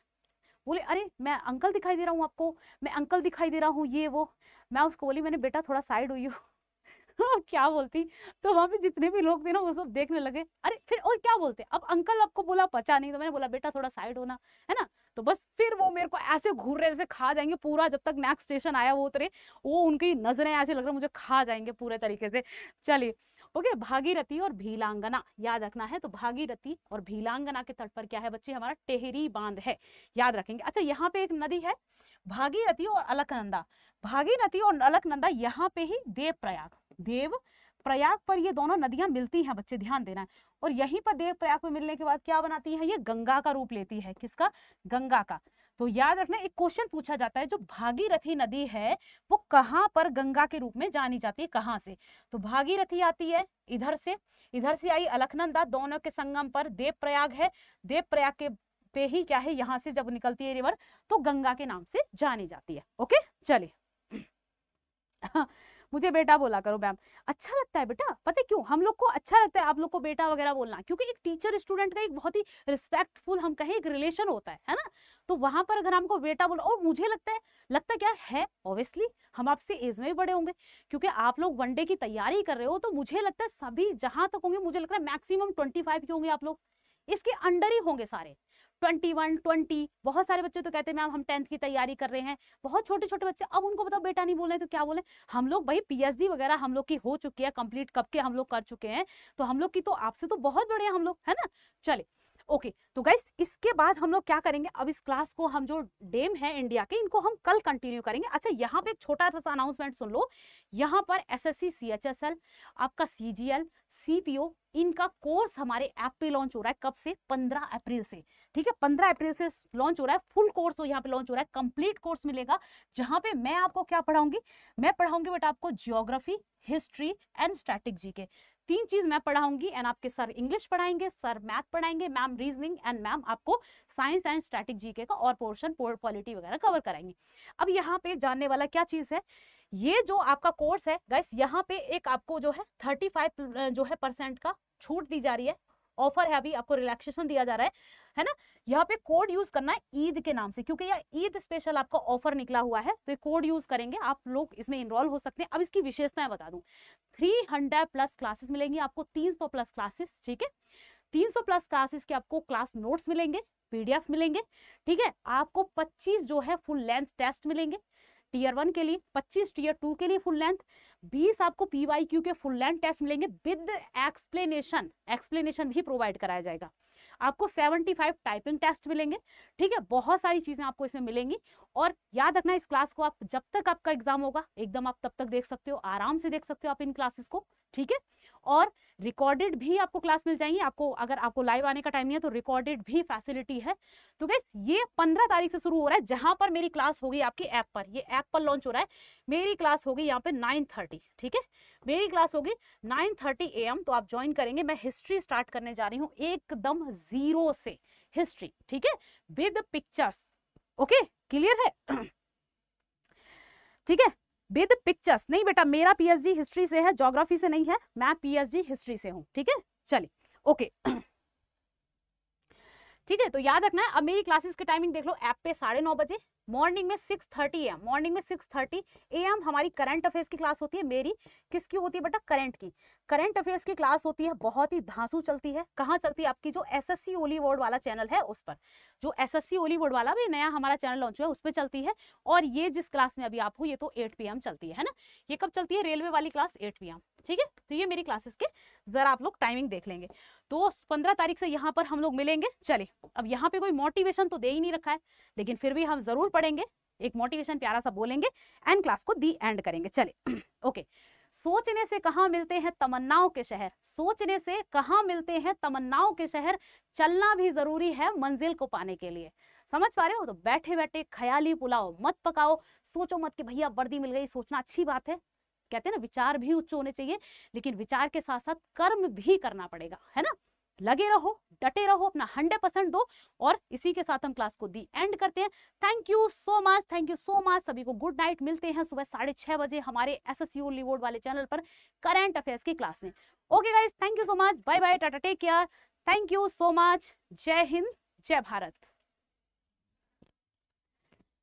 [SPEAKER 1] बोले अरे मैं अंकल दिखाई दे रहा हूँ आपको मैं अंकल दिखाई दे रहा हूँ ये वो मैं उसको बोली मैंने बेटा थोड़ा साइड हुई हूँ क्या बोलती तो वहां पे जितने भी लोग थे ना वो सब देखने लगे अरे फिर और क्या बोलते अब अंकल आपको बोला पचा नहीं तो मैंने बोला बेटा थोड़ा साइड होना है ना तो बस फिर वो मेरे को ऐसे घूर रहे जैसे खा जाएंगे पूरा जब तक नेक्स्ट स्टेशन आया वो उतरे वो उनकी नजरें ऐसे लग रहा मुझे खा जाएंगे पूरे तरीके से चलिए ओके okay, भागीरथी और भीलांगना याद रखना है तो भागीरथी और भीलांगना के तट पर क्या है बच्चे हमारा टेहरी बांध है याद रखेंगे अच्छा यहाँ पे एक नदी है भागीरथी और अलकनंदा भागीरथी और अलकनंदा यहाँ पे ही देव प्रयाग देव प्रयाग पर ये दोनों नदियां मिलती हैं बच्चे ध्यान देना है और यहीं पर देव प्रयाग में मिलने के बाद क्या बनाती है ये गंगा का रूप लेती है किसका गंगा का तो याद रखना एक क्वेश्चन पूछा जाता है जो भागीरथी नदी है वो कहाँ पर गंगा के रूप में जानी जाती है कहाँ से तो भागीरथी आती है इधर से इधर से आई अलखनंदा दोनों के संगम पर देव प्रयाग है देव प्रयाग के पे ही क्या है यहाँ से जब निकलती है रिवर तो गंगा के नाम से जानी जाती है ओके चलिए मुझे बेटा बोला करो मैम अच्छा लगता है बेटा पता क्यों हम लोग को अच्छा लगता है आप लोग को बेटा वगैरह बोलना क्योंकि एक टीचर स्टूडेंट का एक बहुत ही रिस्पेक्टफुल हम कहें एक रिलेशन होता है है ना तो वहां पर अगर हमको बेटा बोला और मुझे लगता है लगता क्या है ऑब्वियसली हम आपसे एज में भी बड़े होंगे क्योंकि आप लोग वनडे की तैयारी कर रहे हो तो मुझे लगता है सभी जहां तक होंगे मुझे लग रहा है मैक्सिमम ट्वेंटी के होंगे आप लोग इसके अंडर ही होंगे सारे ट्वेंटी वन ट्वेंटी बहुत सारे बच्चे तो कहते हैं मैम हम टेंथ की तैयारी कर रहे हैं बहुत छोटे छोटे बच्चे अब उनको बताओ बेटा नहीं बोल रहे तो क्या बोले हम लोग भाई पीएचडी वगैरह हम लोग की हो चुकी है कंप्लीट कब के हम लोग कर चुके हैं तो हम लोग की तो आपसे तो बहुत बड़े हैं हम लोग है ना चले ओके okay, तो गाइस इसके बाद हम लोग क्या करेंगे अब इस क्लास को हम जो डेम है इंडिया के इनको हम कल कंटिन्यू करेंगे अच्छा यहाँ पे एक छोटा सा अनाउंसमेंट सुन लो यहाँ पर एसएससी सीएचएसएल आपका सीजीएल सीपीओ इनका कोर्स हमारे ऐप पे लॉन्च हो रहा है कब से 15 अप्रैल से ठीक है 15 अप्रैल से लॉन्च हो रहा है फुल कोर्स हो यहाँ पे लॉन्च हो रहा है कंप्लीट कोर्स मिलेगा जहाँ पे मैं आपको क्या पढ़ाऊंगी मैं पढ़ाऊंगी बट आपको जियोग्राफी हिस्ट्री एंड स्ट्रेटेजी के तीन चीज मैं पढ़ाऊंगी एंड आपके सर इंग्लिश पढ़ाएंगे सर मैथ पढ़ाएंगे मैम रीजनिंग एंड मैम आपको साइंस एंड स्ट्रेटिक जीके का और पोर्शन पॉलिटी वगैरह कवर कराएंगे अब यहाँ पे जानने वाला क्या चीज है ये जो आपका कोर्स है गैस यहाँ पे एक आपको जो है थर्टी फाइव जो है परसेंट का छूट दी जा रही है ऑफर है अभी आपको रिलैक्सेशन दिया जा रहा है है ना यहाँ पे कोड यूज करना है ईद के नाम से क्योंकि यह ईद स्पेशल आपका ऑफर निकला हुआ है तो ये कोड यूज करेंगे आप लोग इसमें इनरोल हो सकते हैं अब इसकी विशेषताएं बता दूं 300 प्लस क्लासेस मिलेंगी आपको 300 प्लस क्लासेस ठीक है 300 प्लस क्लासेस के आपको क्लास नोट्स मिलेंगे पीडीएफ मिलेंगे ठीक है आपको पच्चीस जो है फुल लेंथ टेस्ट मिलेंगे टीयर वन के लिए पच्चीस टीयर टू के लिए फुल लेंथ बीस आपको पीवाई क्यू के फुल लेंथ टेस्ट मिलेंगे विद एक्सप्लेनेशन एक्सप्लेनेशन भी प्रोवाइड कराया जाएगा आपको 75 टाइपिंग टेस्ट मिलेंगे ठीक है बहुत सारी चीज़ें आपको इसमें मिलेंगी और याद रखना इस क्लास को आप जब तक आपका एग्जाम होगा एकदम आप तब तक देख सकते हो आराम से देख सकते हो आप इन क्लासेस को ठीक है और रिकॉर्डेड भी आपको क्लास मिल जाएंगी आपको अगर आपको लाइव आने का टाइम नहीं है तो रिकॉर्डेड भी फैसिलिटी है तो गैस ये पंद्रह तारीख से शुरू हो रहा है जहां पर मेरी क्लास होगी आपकी ऐप पर ये ऐप पर लॉन्च हो रहा है मेरी क्लास होगी यहाँ पे नाइन थर्टी ठीक है मेरी क्लास होगी नाइन थर्टी एम तो आप ज्वाइन करेंगे मैं हिस्ट्री स्टार्ट करने जा रही हूँ एकदम जीरो से हिस्ट्री ठीक है विद पिक्चर्स ओके क्लियर है ठीक है विद पिक्चर्स नहीं बेटा मेरा पीएचडी हिस्ट्री से है ज्योग्राफी से नहीं है मैं पीएचडी हिस्ट्री से हूँ ठीक है चलिए ओके ठीक है तो याद रखना है अब मेरी क्लासेस के टाइमिंग देख लो ऐप पे साढ़े नौ बजे मॉर्निंग में सिक्स थर्टी एम मॉर्निंग में सिक्स थर्टी ए एम हमारी करंट अफेयर्स की क्लास होती है मेरी किसकी होती है बेटा करंट की करंट अफेयर्स की क्लास होती है बहुत ही धांसू चलती है कहाँ चलती है आपकी जो S S C Oliveboard वाला चैनल है उस पर जो एस एस वाला भी नया हमारा चैनल लॉन्च हुआ है उस पर चलती है और ये जिस क्लास में अभी आप हो ये तो एट पी चलती है, ना ये कब चलती है रेलवे वाली क्लास एट पी ठीक है तो ये मेरी क्लासेस के जरा आप लोग टाइमिंग देख लेंगे तो पंद्रह तारीख से यहाँ पर हम लोग मिलेंगे चले अब यहाँ पे कोई मोटिवेशन तो दे ही नहीं रखा है लेकिन फिर भी हम जरूर पढ़ेंगे एक मोटिवेशन प्यारा सा बोलेंगे एंड क्लास को दी एंड करेंगे चले ओके सोचने से कहा मिलते हैं तमन्नाओं के शहर सोचने से कहा मिलते हैं तमन्नाओं के शहर चलना भी जरूरी है मंजिल को पाने के लिए समझ पा रहे हो तो बैठे बैठे ख्याली पुलाओ मत पकाओ सोचो मत कि भैया वर्दी मिल गई सोचना अच्छी बात है कहते हैं ना विचार भी उच्च होने चाहिए लेकिन विचार के साथ साथ कर्म भी करना पड़ेगा है ना लगे रहो डटे रहो अपना हंड्रेड परसेंट दो और इसी के साथ हम क्लास को दी एंड करते हैं thank you so much thank you so much सभी को गुड नाइट मिलते हैं सुबह साढ़े छह बजे हमारे एस एस यू लीवोड वाले चैनल पर करंट अफेयर्स की क्लास में okay guys thank you so much bye bye tata take care thank you so much जय हिंद जय भारत